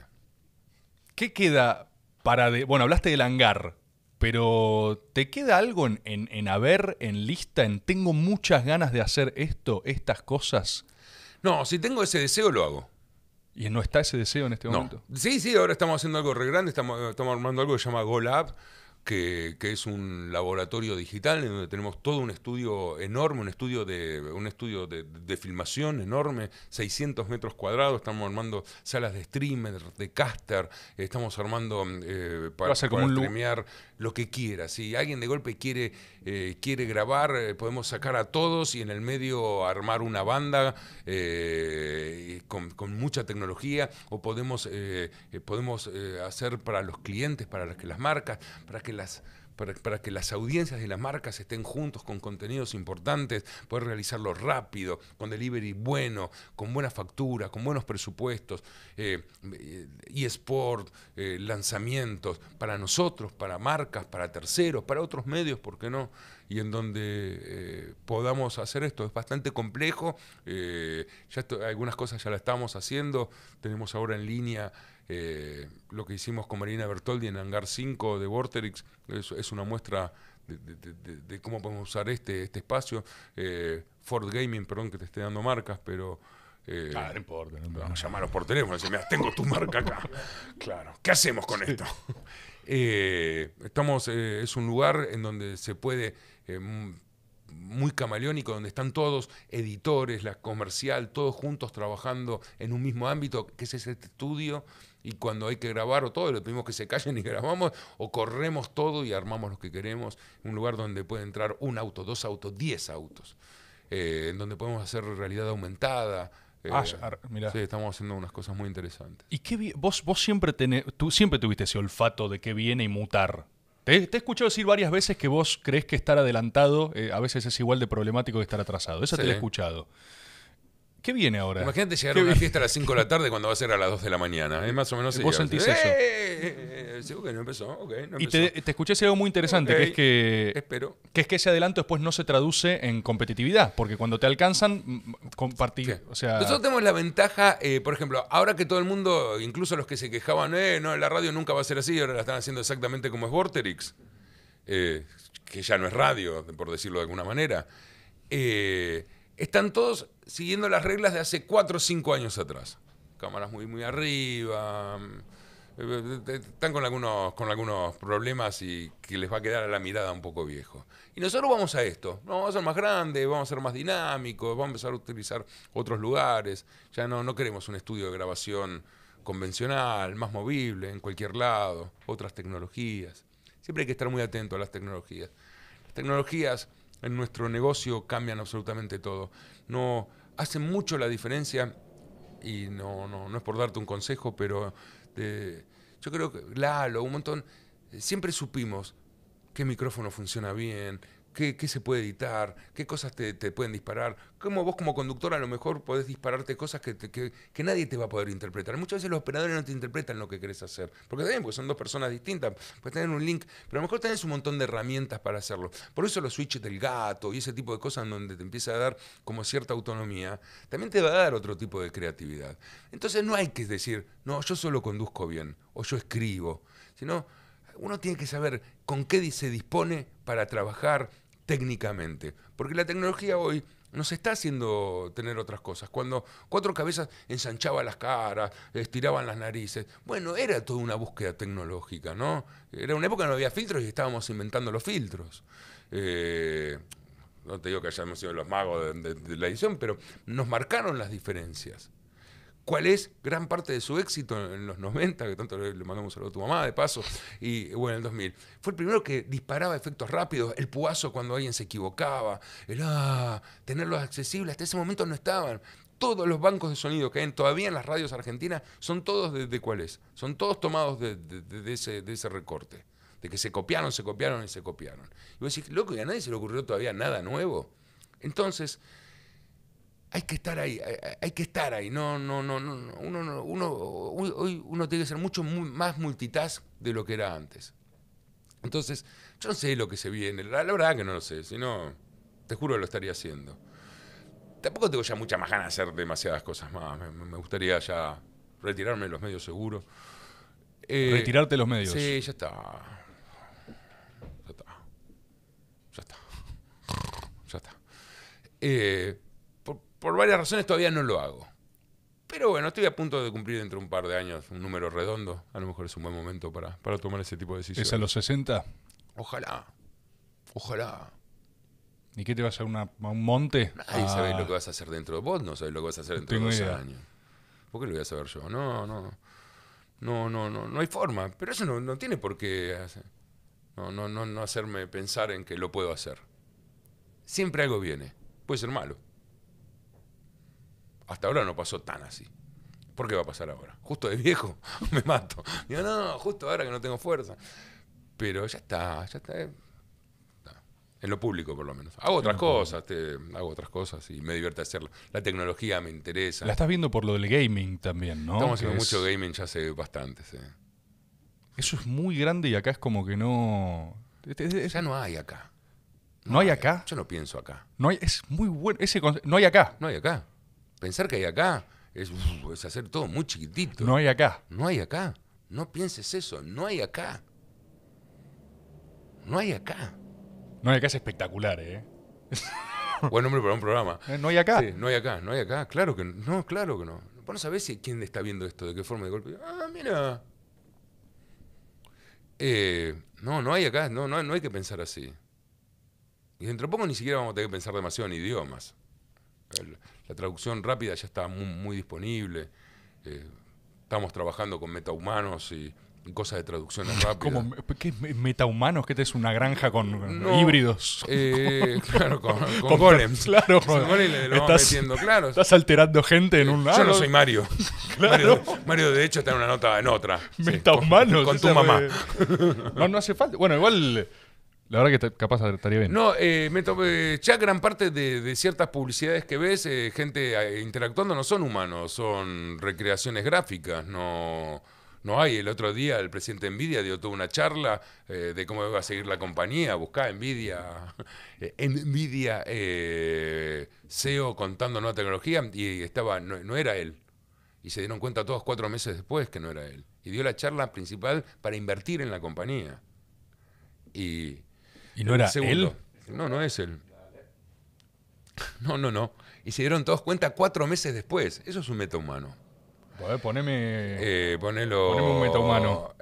¿Qué queda para de. Bueno, hablaste del hangar. Pero ¿te queda algo en, haber, en lista, en tengo muchas ganas de hacer esto, estas cosas? No, si tengo ese deseo lo hago. ¿Y no está ese deseo en este momento? Sí, sí, ahora estamos haciendo algo re grande, estamos, estamos armando algo que se llama GoLab, que, es un laboratorio digital en donde tenemos todo un estudio enorme, un estudio de, un estudio de, filmación enorme, 600 metros cuadrados, estamos armando salas de streamer, de caster, estamos armando eh, para, premiar lo que quiera. Si alguien de golpe quiere, eh, quiere grabar, eh, podemos sacar a todos y en el medio armar una banda con, mucha tecnología o podemos, podemos hacer para los clientes, para las, que las marcas, para que para, que las audiencias y las marcas estén juntos con contenidos importantes, poder realizarlo rápido, con delivery bueno, con buena factura, con buenos presupuestos, eh, eh eSport, eh, lanzamientos, para nosotros, para marcas, para terceros, para otros medios, ¿por qué no? Y en donde eh, podamos hacer esto. Es bastante complejo, ya algunas cosas ya las estamos haciendo, tenemos ahora en línea... Eh, lo que hicimos con Marina Bertoldi en Hangar 5 de Vorterix es, una muestra de, cómo podemos usar este, este espacio. Eh, Ford Gaming, perdón que te esté dando marcas, pero... Eh, claro, no importa. vamos a llamarlos por teléfono decir, mira, tengo tu marca acá. claro. ¿Qué hacemos con esto? estamos, es un lugar en donde se puede... muy camaleónico, donde están todos editores, la comercial, todos juntos trabajando en un mismo ámbito, que es ese estudio y cuando hay que grabar o todo, le pedimos que se callen y grabamos, o corremos todo y armamos lo que queremos, un lugar donde puede entrar un auto, dos autos, diez autos, eh, en donde podemos hacer realidad aumentada, eh, ah, estamos haciendo unas cosas muy interesantes. ¿Y qué vos, vos siempre tenés, siempre tuviste ese olfato de que viene y mutar? Te, he escuchado decir varias veces que vos crees que estar adelantado eh, a veces es igual de problemático que estar atrasado. Eso te lo he escuchado. ¿Qué viene ahora? Imagínate llegar a una fiesta a las 5 de la tarde cuando va a ser a las 2 de la mañana. ¿eh? más o menos. Vos sentís eso. Eh, no empezó, Y te, escuché decir algo muy interesante, que es que, que es que ese adelanto después no se traduce en competitividad, porque cuando te alcanzan, compartir. O sea, Nosotros tenemos la ventaja, eh, por ejemplo, ahora que todo el mundo, incluso los que se quejaban, no, la radio nunca va a ser así, ahora la están haciendo exactamente como es Vorterix, que ya no es radio, por decirlo de alguna manera. están todos siguiendo las reglas de hace 4 o 5 años atrás. Cámaras muy, muy arriba. Mm, eh, eh, eh, están con algunos, con algunos problemas y que les va a quedar a la mirada un poco viejo. Y nosotros vamos a esto. No, vamos a ser más grandes, vamos a ser más dinámicos, vamos a empezar a utilizar otros lugares. Ya no, no queremos un estudio de grabación convencional, más movible, en cualquier lado, otras tecnologías. Siempre hay que estar muy atento a las tecnologías. Las tecnologías en nuestro negocio cambian absolutamente todo. No, hace mucho la diferencia, y no, no, es por darte un consejo, pero yo creo que Lalo, un montón, eh, siempre supimos qué micrófono funciona bien, ¿Qué, se puede editar? ¿Qué cosas te, pueden disparar? ¿Cómo vos como conductor a lo mejor podés dispararte cosas que, nadie te va a poder interpretar? Muchas veces los operadores no te interpretan lo que querés hacer. Porque también, porque son dos personas distintas, puedes tener un link, pero a lo mejor tenés un montón de herramientas para hacerlo. Por eso los switches del gato y ese tipo de cosas donde te empieza a dar como cierta autonomía, también te va a dar otro tipo de creatividad. Entonces no hay que decir, no, yo solo conduzco bien o yo escribo, sino uno tiene que saber con qué se dispone para trabajar técnicamente. Porque la tecnología hoy nos está haciendo tener otras cosas. Cuando cuatro cabezas ensanchaban las caras, estiraban las narices, bueno, era toda una búsqueda tecnológica, ¿no? Era una época en que no había filtros y estábamos inventando los filtros. Eh, no te digo que hayamos sido los magos de la edición, pero nos marcaron las diferencias cuál es gran parte de su éxito en los 90, que tanto le, mandamos un a tu mamá, de paso, y bueno, en el 2000. Fue el primero que disparaba efectos rápidos, el puazo cuando alguien se equivocaba, el ah, tenerlos accesibles, hasta ese momento no estaban. Todos los bancos de sonido que hay todavía en las radios argentinas son todos de, cuáles, cuál son todos tomados de, ese, recorte, de que se copiaron, se copiaron y se copiaron. Y vos decís, loco, y a nadie se le ocurrió todavía nada nuevo. Entonces, hay que estar ahí, hay, que estar ahí. No, no, no, no. Uno, hoy uno tiene que ser mucho más multitask de lo que era antes. Entonces, yo no sé lo que se viene. La, verdad que no lo sé, si no, te juro que lo estaría haciendo. Tampoco tengo ya mucha más ganas de hacer demasiadas cosas más. Me, gustaría ya retirarme de los medios seguros. Eh, Retirarte de los medios. Sí, ya está. Ya está. Ya está. Ya está. Eh, por varias razones todavía no lo hago. Pero bueno, estoy a punto de cumplir dentro de un par de años un número redondo. A lo mejor es un buen momento para, tomar ese tipo de decisiones. ¿Es a los 60? Ojalá. Ojalá. ¿Y qué te vas a, una, un monte? Ahí ah. sabéis lo que vas a hacer dentro. de Vos no sabés lo que vas a hacer dentro de dos años. ¿Por qué lo voy a saber yo? No, no. No, no, no. No hay forma. Pero eso no, tiene por qué No, no, no, no hacerme pensar en que lo puedo hacer. Siempre algo viene. Puede ser malo hasta ahora no pasó tan así. ¿Por qué va a pasar ahora? Justo de viejo me mato. Digo, no, justo ahora que no tengo fuerza. Pero ya está, ya está. Eh. En lo público, por lo menos. Hago otras cosas, te, hago otras cosas y me divierte hacerlo. La tecnología me interesa. La estás viendo por lo del gaming también, ¿no? Estamos haciendo mucho gaming ya sé bastante, sí. Eso es muy grande y acá es como que no. Ya no hay acá. No, hay, acá. Yo no pienso acá. No es muy bueno. Ese, no hay acá. No hay acá. Pensar que hay acá es, hacer todo muy chiquitito. No hay acá. No hay acá. No pienses eso. No hay acá. No hay acá. No hay acá es espectacular, ¿eh? Buen nombre para un programa. Eh, no hay acá. no hay acá, no hay acá. Claro que no, claro que no. Vos no sabés si, quién está viendo esto, de qué forma de golpe. Ah, mira. Eh, no, no hay acá, no, no, no hay que pensar así. Y dentro de poco ni siquiera vamos a tener que pensar demasiado en idiomas. La traducción rápida ya está muy, disponible. Eh, estamos trabajando con metahumanos y cosas de traducciones rápidas. ¿Cómo, ¿Qué metahumanos? ¿Qué te este es una granja con híbridos? Eh, claro, con, golems. Claro, estás, alterando gente en un lado. Yo no soy Mario. Mario, de hecho, está en una nota en otra. Metahumanos. con, tu mamá. No, no hace falta. Bueno, igual la verdad que capaz estaría bien. No, eh, me eh, ya gran parte de, ciertas publicidades que ves, eh, gente interactuando, no son humanos, son recreaciones gráficas, no, no hay. El otro día el presidente de Nvidia dio toda una charla de cómo iba a seguir la compañía, buscaba Nvidia, Nvidia SEO e contando nueva tecnología y estaba, no, no era él. Y se dieron cuenta todos cuatro meses después que no era él. Y dio la charla principal para invertir en la compañía. Y ¿Y no era él? No, no es él. No, no, no. Y se dieron todos cuenta cuatro meses después. Eso es un meta humano. Ver, eh, poneme. un meta humano.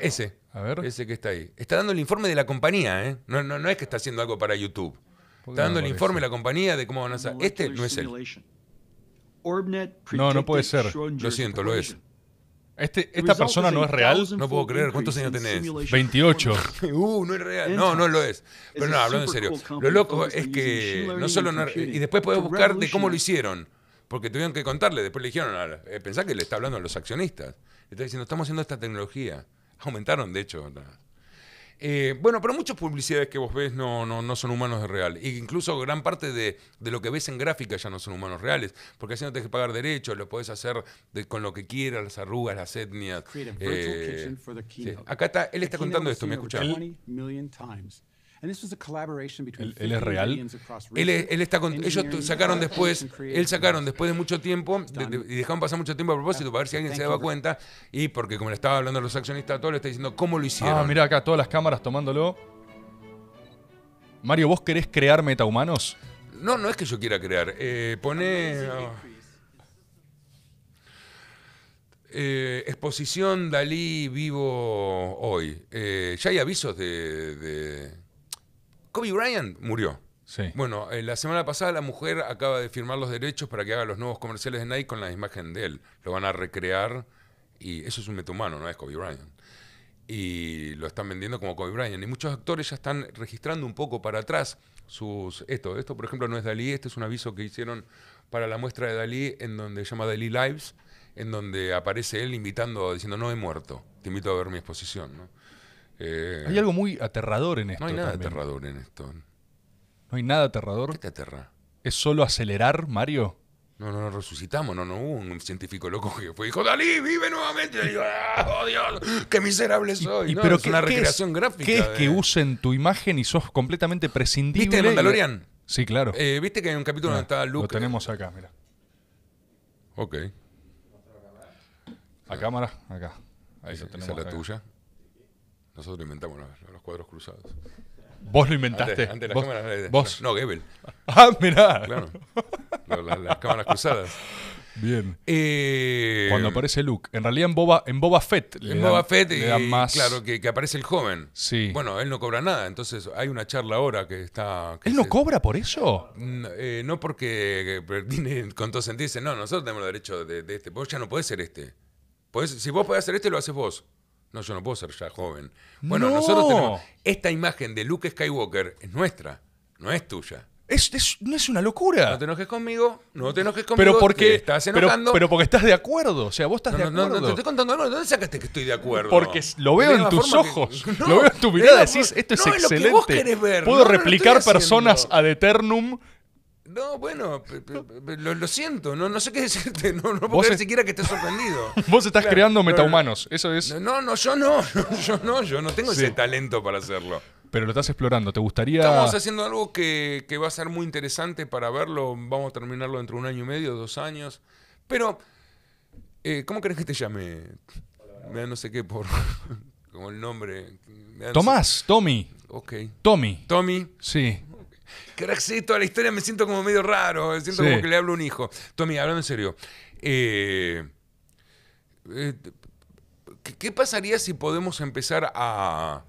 ese. Ese que está ahí. Está dando el informe de la compañía, ¿eh? No, no es que está haciendo algo para YouTube. Está dando el informe de la compañía de cómo van a hacer. Este no es él. No, no puede ser. Lo siento, lo es. Este, esta persona no es real. No puedo creer. ¿Cuántos años tenés? 28. uh, no es real. No, no lo es. Pero no, hablando en serio. Lo loco es que no solo Y después podés buscar de cómo lo hicieron. Porque tuvieron que contarle. Después le dijeron, eh, pensá que le está hablando a los accionistas. Le está diciendo, estamos haciendo esta tecnología. Aumentaron, de hecho, eh, bueno, pero muchas publicidades que vos ves no, no, no son humanos de real. E incluso gran parte de, de, lo que ves en gráfica ya no son humanos reales, porque así no tenés que pagar derechos, lo podés hacer con lo que quieras, las arrugas, las etnias. Eh, Acá está, él está contando esto, ¿me escucharon. Él, es real. Él, está ellos sacaron después, él sacaron después de mucho tiempo, y dejaron pasar mucho tiempo a propósito para ver si alguien se daba cuenta, y porque como le estaba hablando a los accionistas, todo le está diciendo cómo lo ah, hicieron. Ah, mira acá, todas las cámaras tomándolo. Mario, ¿vos querés crear metahumanos? No, no es que yo quiera crear. Eh, pone... Ah, eh, exposición Dalí vivo hoy. Eh, ya hay avisos de... Kobe Bryant murió. Bueno, eh, la semana pasada la mujer acaba de firmar los derechos para que haga los nuevos comerciales de Nike con la imagen de él. Lo van a recrear y eso es un meta humano, no es Kobe Bryant. Y lo están vendiendo como Kobe Bryant. Y muchos actores ya están registrando un poco para atrás sus esto. Esto, por ejemplo, no es Dalí, este es un aviso que hicieron para la muestra de Dalí, en donde se llama Dalí Lives, en donde aparece él invitando, diciendo, no he muerto, te invito a ver mi exposición. ¿no? Eh, hay algo muy aterrador en esto. No hay nada aterrador en esto. No hay nada aterrador. ¿Qué te aterra? ¿Es solo acelerar, Mario? No, no, no resucitamos, no, no hubo un científico loco que fue y dijo, Dalí, vive nuevamente. Y yo, ¡Ah, oh Dios, qué miserable soy. pero es ¿qué, una recreación gráfica. es que usen tu imagen y sos completamente prescindible? ¿Viste Mandalorian? Sí, claro. Eh, ¿Viste que hay un capítulo donde ah, está Luke? Lo tenemos acá, mira. Ok. A cámara, acá. Ahí lo tenemos. Esa es la tuya. Nosotros inventamos los, cuadros cruzados. Vos lo inventaste. Antes, las cámaras. ¿Vos? No, Gebel. Ah, mirá. Claro. las, cámaras cruzadas. Bien. Eh, Cuando aparece Luke. En realidad en Boba, en Boba Fett. en Boba Fett le claro, que, aparece el joven. Sí. Bueno, él no cobra nada, entonces hay una charla ahora que está... ¿Él no cobra por eso? Mm, eh, no, porque eh, con todo sentido dice, no, nosotros tenemos el derecho de, este, vos ya no podés ser este. si vos podés hacer este, lo haces vos. No, yo no puedo ser ya joven. Bueno, nosotros tenemos. Esta imagen de Luke Skywalker es nuestra, no es tuya. Es, no es una locura. No te enojes conmigo, no te enojes conmigo. pero porque estás enojando. Pero, porque estás de acuerdo. O sea, vos estás de acuerdo no, no, no, te estoy contando algo. dónde sacaste que estoy de acuerdo? Porque lo veo en tus ojos, lo veo en tu mirada, decís, esto es lo que vos excelente. querés ver, Puedo replicar personas ad eternum no, bueno, lo, siento, no, sé qué decirte, no, puedo ni siquiera que estés sorprendido. Vos estás creando metahumanos, eso es. No, no, yo no, yo no, yo no tengo ese talento para hacerlo. Pero lo estás explorando, ¿te gustaría...? Estamos haciendo algo que, va a ser muy interesante para verlo, vamos a terminarlo dentro de un año y medio, dos años, pero... Eh, ¿Cómo crees que te llame? Me no sé qué por. como el nombre. Tomás, Tommy. Ok. Tommy. Tommy. Sí. ¿Qué es la historia? Me siento como medio raro, siento como que le hablo a un hijo. Tommy, háblame en serio. Eh, eh, ¿Qué pasaría si podemos empezar a...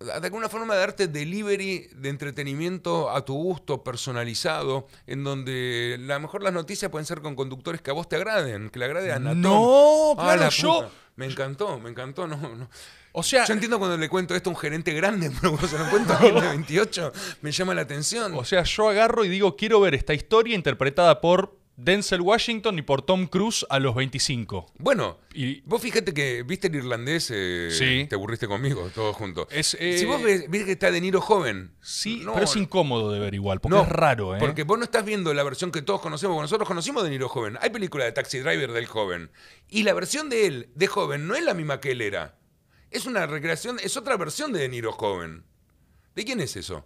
de alguna forma de darte delivery de entretenimiento a tu gusto, personalizado, en donde a lo mejor las noticias pueden ser con conductores que a vos te agraden, que le agrade a Natón. No, claro, ah, yo. Me encantó, me encantó. No, no. O sea, yo entiendo cuando le cuento esto a un gerente grande, pero cuando se lo cuento a alguien de 28, me llama la atención. O sea, yo agarro y digo, quiero ver esta historia interpretada por Denzel Washington y por Tom Cruise a los 25. Bueno, y vos fíjate que viste el irlandés, eh, te aburriste conmigo, todos juntos. si eh, vos ves, que está De Niro joven. Sí, pero es incómodo de ver igual, porque es raro. ¿eh? Porque vos no estás viendo la versión que todos conocemos, nosotros conocimos De Niro joven. Hay película de Taxi Driver del joven. Y la versión de él, de joven, no es la misma que él era. Es una recreación, es otra versión de De Niro joven. ¿De quién es eso?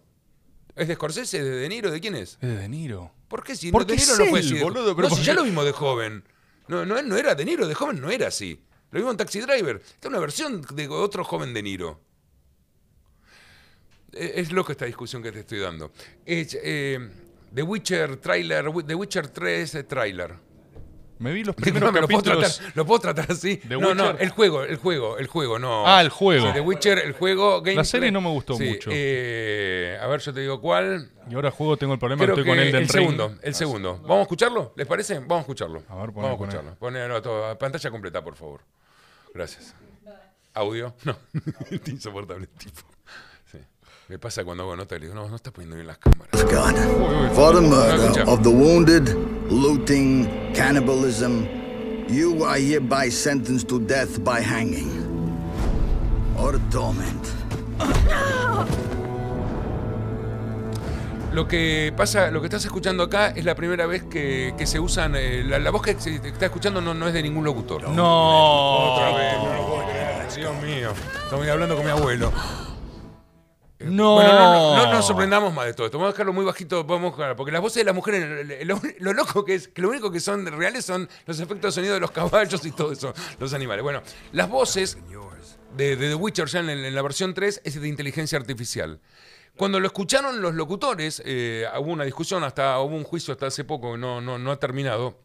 ¿Es de Scorsese? ¿De De Niro? ¿De quién es? Es de De Niro. ¿Por qué si Porque De Niro no fue así? boludo, no, si ya lo vimos de joven. No, era De Niro, de joven no era así. Lo vimos en Taxi Driver. Esta es una versión de otro joven De Niro. E, es loca esta discusión que te estoy dando. Eh, The Witcher trailer, The Witcher 3 eh, trailer. Me vi los primeros no, capítulos. Lo puedo tratar, así. no, no, el juego, el juego, el juego, no. Ah, el juego. de The Witcher, el juego. Game la serie no me gustó mucho. Eh, a ver, yo te digo cuál. Y ahora juego, tengo el problema estoy con el del El segundo, el ah, segundo. ¿Vamos a escucharlo? ¿Les parece? Vamos a escucharlo. Vamos a escucharlo. Ponelo a Pantalla completa, por favor. Gracias. Audio. No, no. insoportable tipo. Me pasa cuando hago nota, no, no estás poniendo bien las cámaras. Uy, God. For the murder of the wounded, looting, cannibalism, you are hereby sentenced to death by hanging. Or torment. Lo que pasa, lo que estás escuchando acá es la primera vez que, que se usan. Eh, la, voz que estás escuchando no, no es de ningún locutor. No. Otra vez, no Dios mío. Estamos hablando con mi abuelo. No. no, no, nos sorprendamos más de todo esto. Vamos a dejarlo muy bajito, vamos porque las voces de las mujeres, lo, loco que es, que lo único que son reales son los efectos de sonido de los caballos y todo eso, los animales. Bueno, las voces de, The Witcher ya en, la versión 3 es de inteligencia artificial. Cuando lo escucharon los locutores, eh, hubo una discusión, hasta hubo un juicio hasta hace poco, no, no, no ha terminado.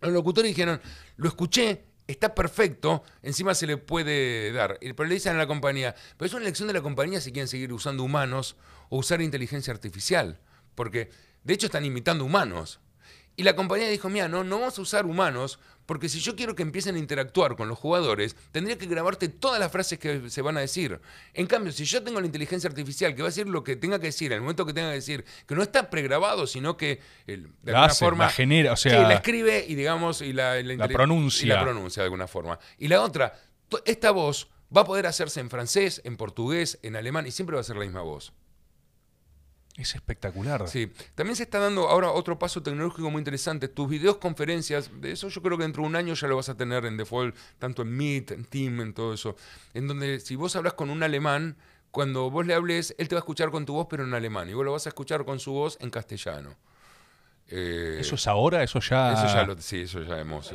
Los locutores dijeron, lo escuché está perfecto, encima se le puede dar. Eh, pero le dicen a la compañía, pero es una elección de la compañía si quieren seguir usando humanos o usar inteligencia artificial. Porque de hecho están imitando humanos. Y la compañía dijo, mira, no, no vamos a usar humanos, porque si yo quiero que empiecen a interactuar con los jugadores, tendría que grabarte todas las frases que se van a decir. En cambio, si yo tengo la inteligencia artificial que va a decir lo que tenga que decir, al momento que tenga que decir, que no está pregrabado, sino que de la alguna forma. La genera, o sea. la escribe y digamos. Y la, la pronuncia. Y la pronuncia de alguna forma. Y la otra, esta voz va a poder hacerse en francés, en portugués, en alemán, y siempre va a ser la misma voz. Es espectacular. Sí. También se está dando ahora otro paso tecnológico muy interesante. Tus videoconferencias de eso yo creo que dentro de un año ya lo vas a tener en default, tanto en Meet, en Team, en todo eso. En donde si vos hablas con un alemán, cuando vos le hables, él te va a escuchar con tu voz, pero en alemán. Y vos lo vas a escuchar con su voz en castellano. Eh, ¿Eso es ahora? ¿Eso ya...? Eso ya lo, sí, eso ya hemos...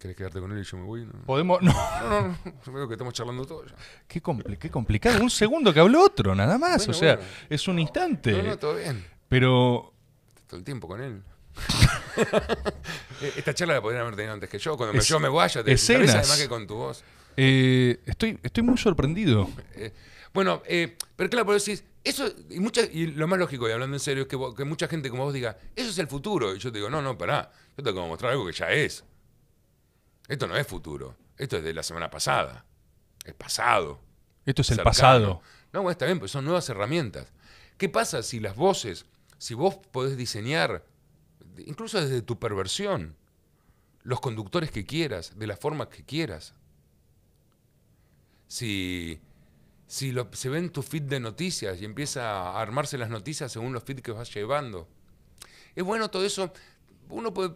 ¿Querés quedarte con él y yo me voy? No. Podemos. No, no, no. Yo creo que estamos charlando todos Qué, qué complicado. Un segundo que habló otro, nada más. o sea, es un instante. No, no, todo bien. Pero. Todo el tiempo con él. E-, esta charla la podrían haber tenido antes que yo. Cuando yo me vaya, te además que con tu voz. Eh, estoy, estoy muy sorprendido. Eh, bueno, eh, pero claro, por eso, y, mucha, y lo más lógico, y hablando en serio, es que, que, mucha gente como vos diga, eso es el futuro. Y yo te digo, no, no, pará, yo te tengo que mostrar algo que ya es. Esto no es futuro. Esto es de la semana pasada. Es pasado. Esto es el pasado. No, está bien, pero son nuevas herramientas. ¿Qué pasa si las voces, si vos podés diseñar, incluso desde tu perversión, los conductores que quieras, de la forma que quieras? Si, si lo, se ven tu feed de noticias y empieza a armarse las noticias según los feeds que vas llevando. Es bueno todo eso. Uno puede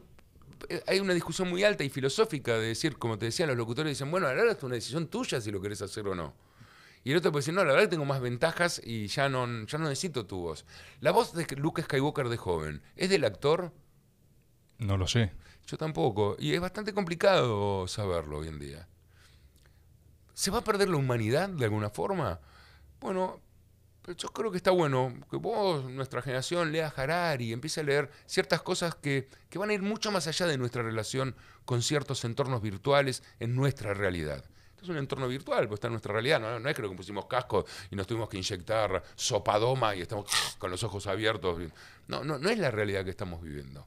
eh, hay una discusión muy alta y filosófica de decir, como te decían los locutores dicen, bueno, ahora es una decisión tuya si lo querés hacer o no. Y el otro puede decir, no, la verdad tengo más ventajas y ya no, ya no necesito tu voz. La voz de Luke Skywalker de joven, ¿es del actor? No lo sé. Yo tampoco. Y es bastante complicado saberlo hoy en día. ¿Se va a perder la humanidad de alguna forma? Bueno, pero yo creo que está bueno que vos, nuestra generación, lea Harari, empiece a leer ciertas cosas que, van a ir mucho más allá de nuestra relación con ciertos entornos virtuales en nuestra realidad es un entorno virtual, pues está en nuestra realidad. No, no es que pusimos casco y nos tuvimos que inyectar sopadoma y estamos con los ojos abiertos. No, no, no es la realidad que estamos viviendo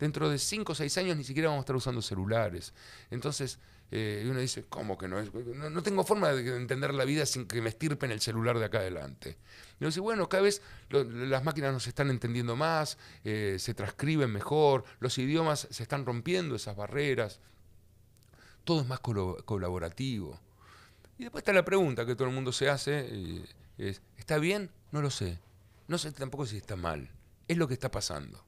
dentro de 5 o 6 años ni siquiera vamos a estar usando celulares. Entonces, eh, uno dice, ¿cómo que no es? No, tengo forma de entender la vida sin que me estirpen el celular de acá adelante. Y uno dice, bueno, cada vez las máquinas nos están entendiendo más, eh, se transcriben mejor, los idiomas se están rompiendo esas barreras, todo es más colaborativo. Y después está la pregunta que todo el mundo se hace, eh, ¿está bien? No lo sé. No sé tampoco si está mal. Es lo que está pasando.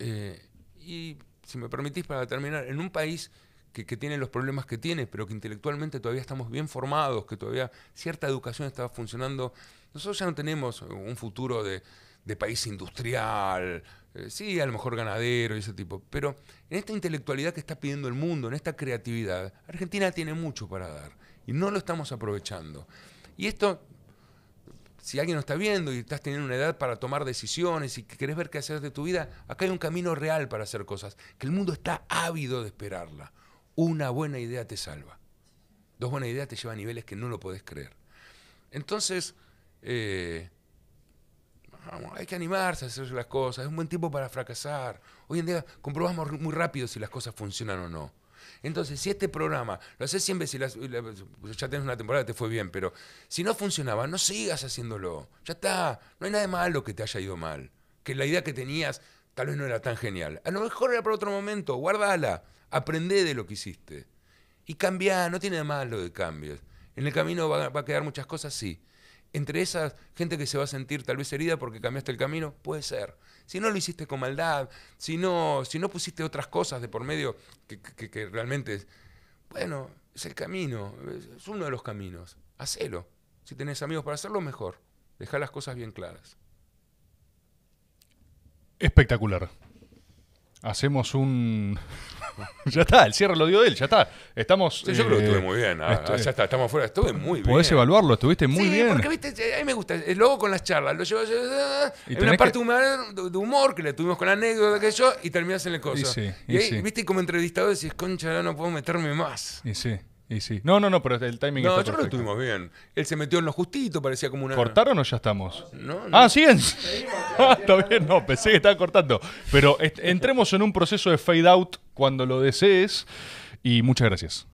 Eh, y si me permitís para terminar, en un país que, tiene los problemas que tiene, pero que intelectualmente todavía estamos bien formados, que todavía cierta educación está funcionando, nosotros ya no tenemos un futuro de, país industrial, eh, sí, a lo mejor ganadero y ese tipo, pero en esta intelectualidad que está pidiendo el mundo, en esta creatividad, Argentina tiene mucho para dar y no lo estamos aprovechando. Y esto si alguien nos está viendo y estás teniendo una edad para tomar decisiones y querés ver qué hacer de tu vida, acá hay un camino real para hacer cosas, que el mundo está ávido de esperarla. Una buena idea te salva. Dos buenas ideas te llevan a niveles que no lo podés creer. Entonces, eh, hay que animarse a hacer las cosas. Es un buen tiempo para fracasar. Hoy en día comprobamos muy rápido si las cosas funcionan o no. Entonces, si este programa lo haces 100 veces pues ya tenés una temporada que te fue bien, pero si no funcionaba, no sigas haciéndolo. Ya está. No hay nada de malo que te haya ido mal. Que la idea que tenías tal vez no era tan genial. A lo mejor era para otro momento. Guardala. Aprende de lo que hiciste. Y cambia. No tiene nada malo de cambios. En el camino va, a quedar muchas cosas, sí. Entre esa gente que se va a sentir tal vez herida porque cambiaste el camino, puede ser si no lo hiciste con maldad, si no, si no pusiste otras cosas de por medio que, realmente es, bueno, es el camino, es uno de los caminos, hacelo. Si tenés amigos para hacerlo, mejor. Deja las cosas bien claras. Espectacular. Hacemos un. ya está, el cierre lo dio él, ya está. Estamos. yo creo que estuve eh, muy bien. ya está, estamos fuera. Estuve muy bien. Podés evaluarlo, estuviste muy sí, bien. Porque, viste, a mí me gusta. el eh, hago con las charlas. Lo llevas en una parte de humor que le tuvimos con la anécdota, que yo, y terminás en el coso. Y, ahí, viste, como entrevistador decís, concha, ahora no puedo meterme más. Y sí. Y sí. No, no, no, pero el timing No, yo creo que bien. Él se metió en lo justito, parecía como una. ¿Cortaron o ya estamos? No, Ah, siguen. Ah, está bien, no, pensé que estaban cortando. Pero entremos en un proceso de fade out cuando lo desees. Y muchas gracias.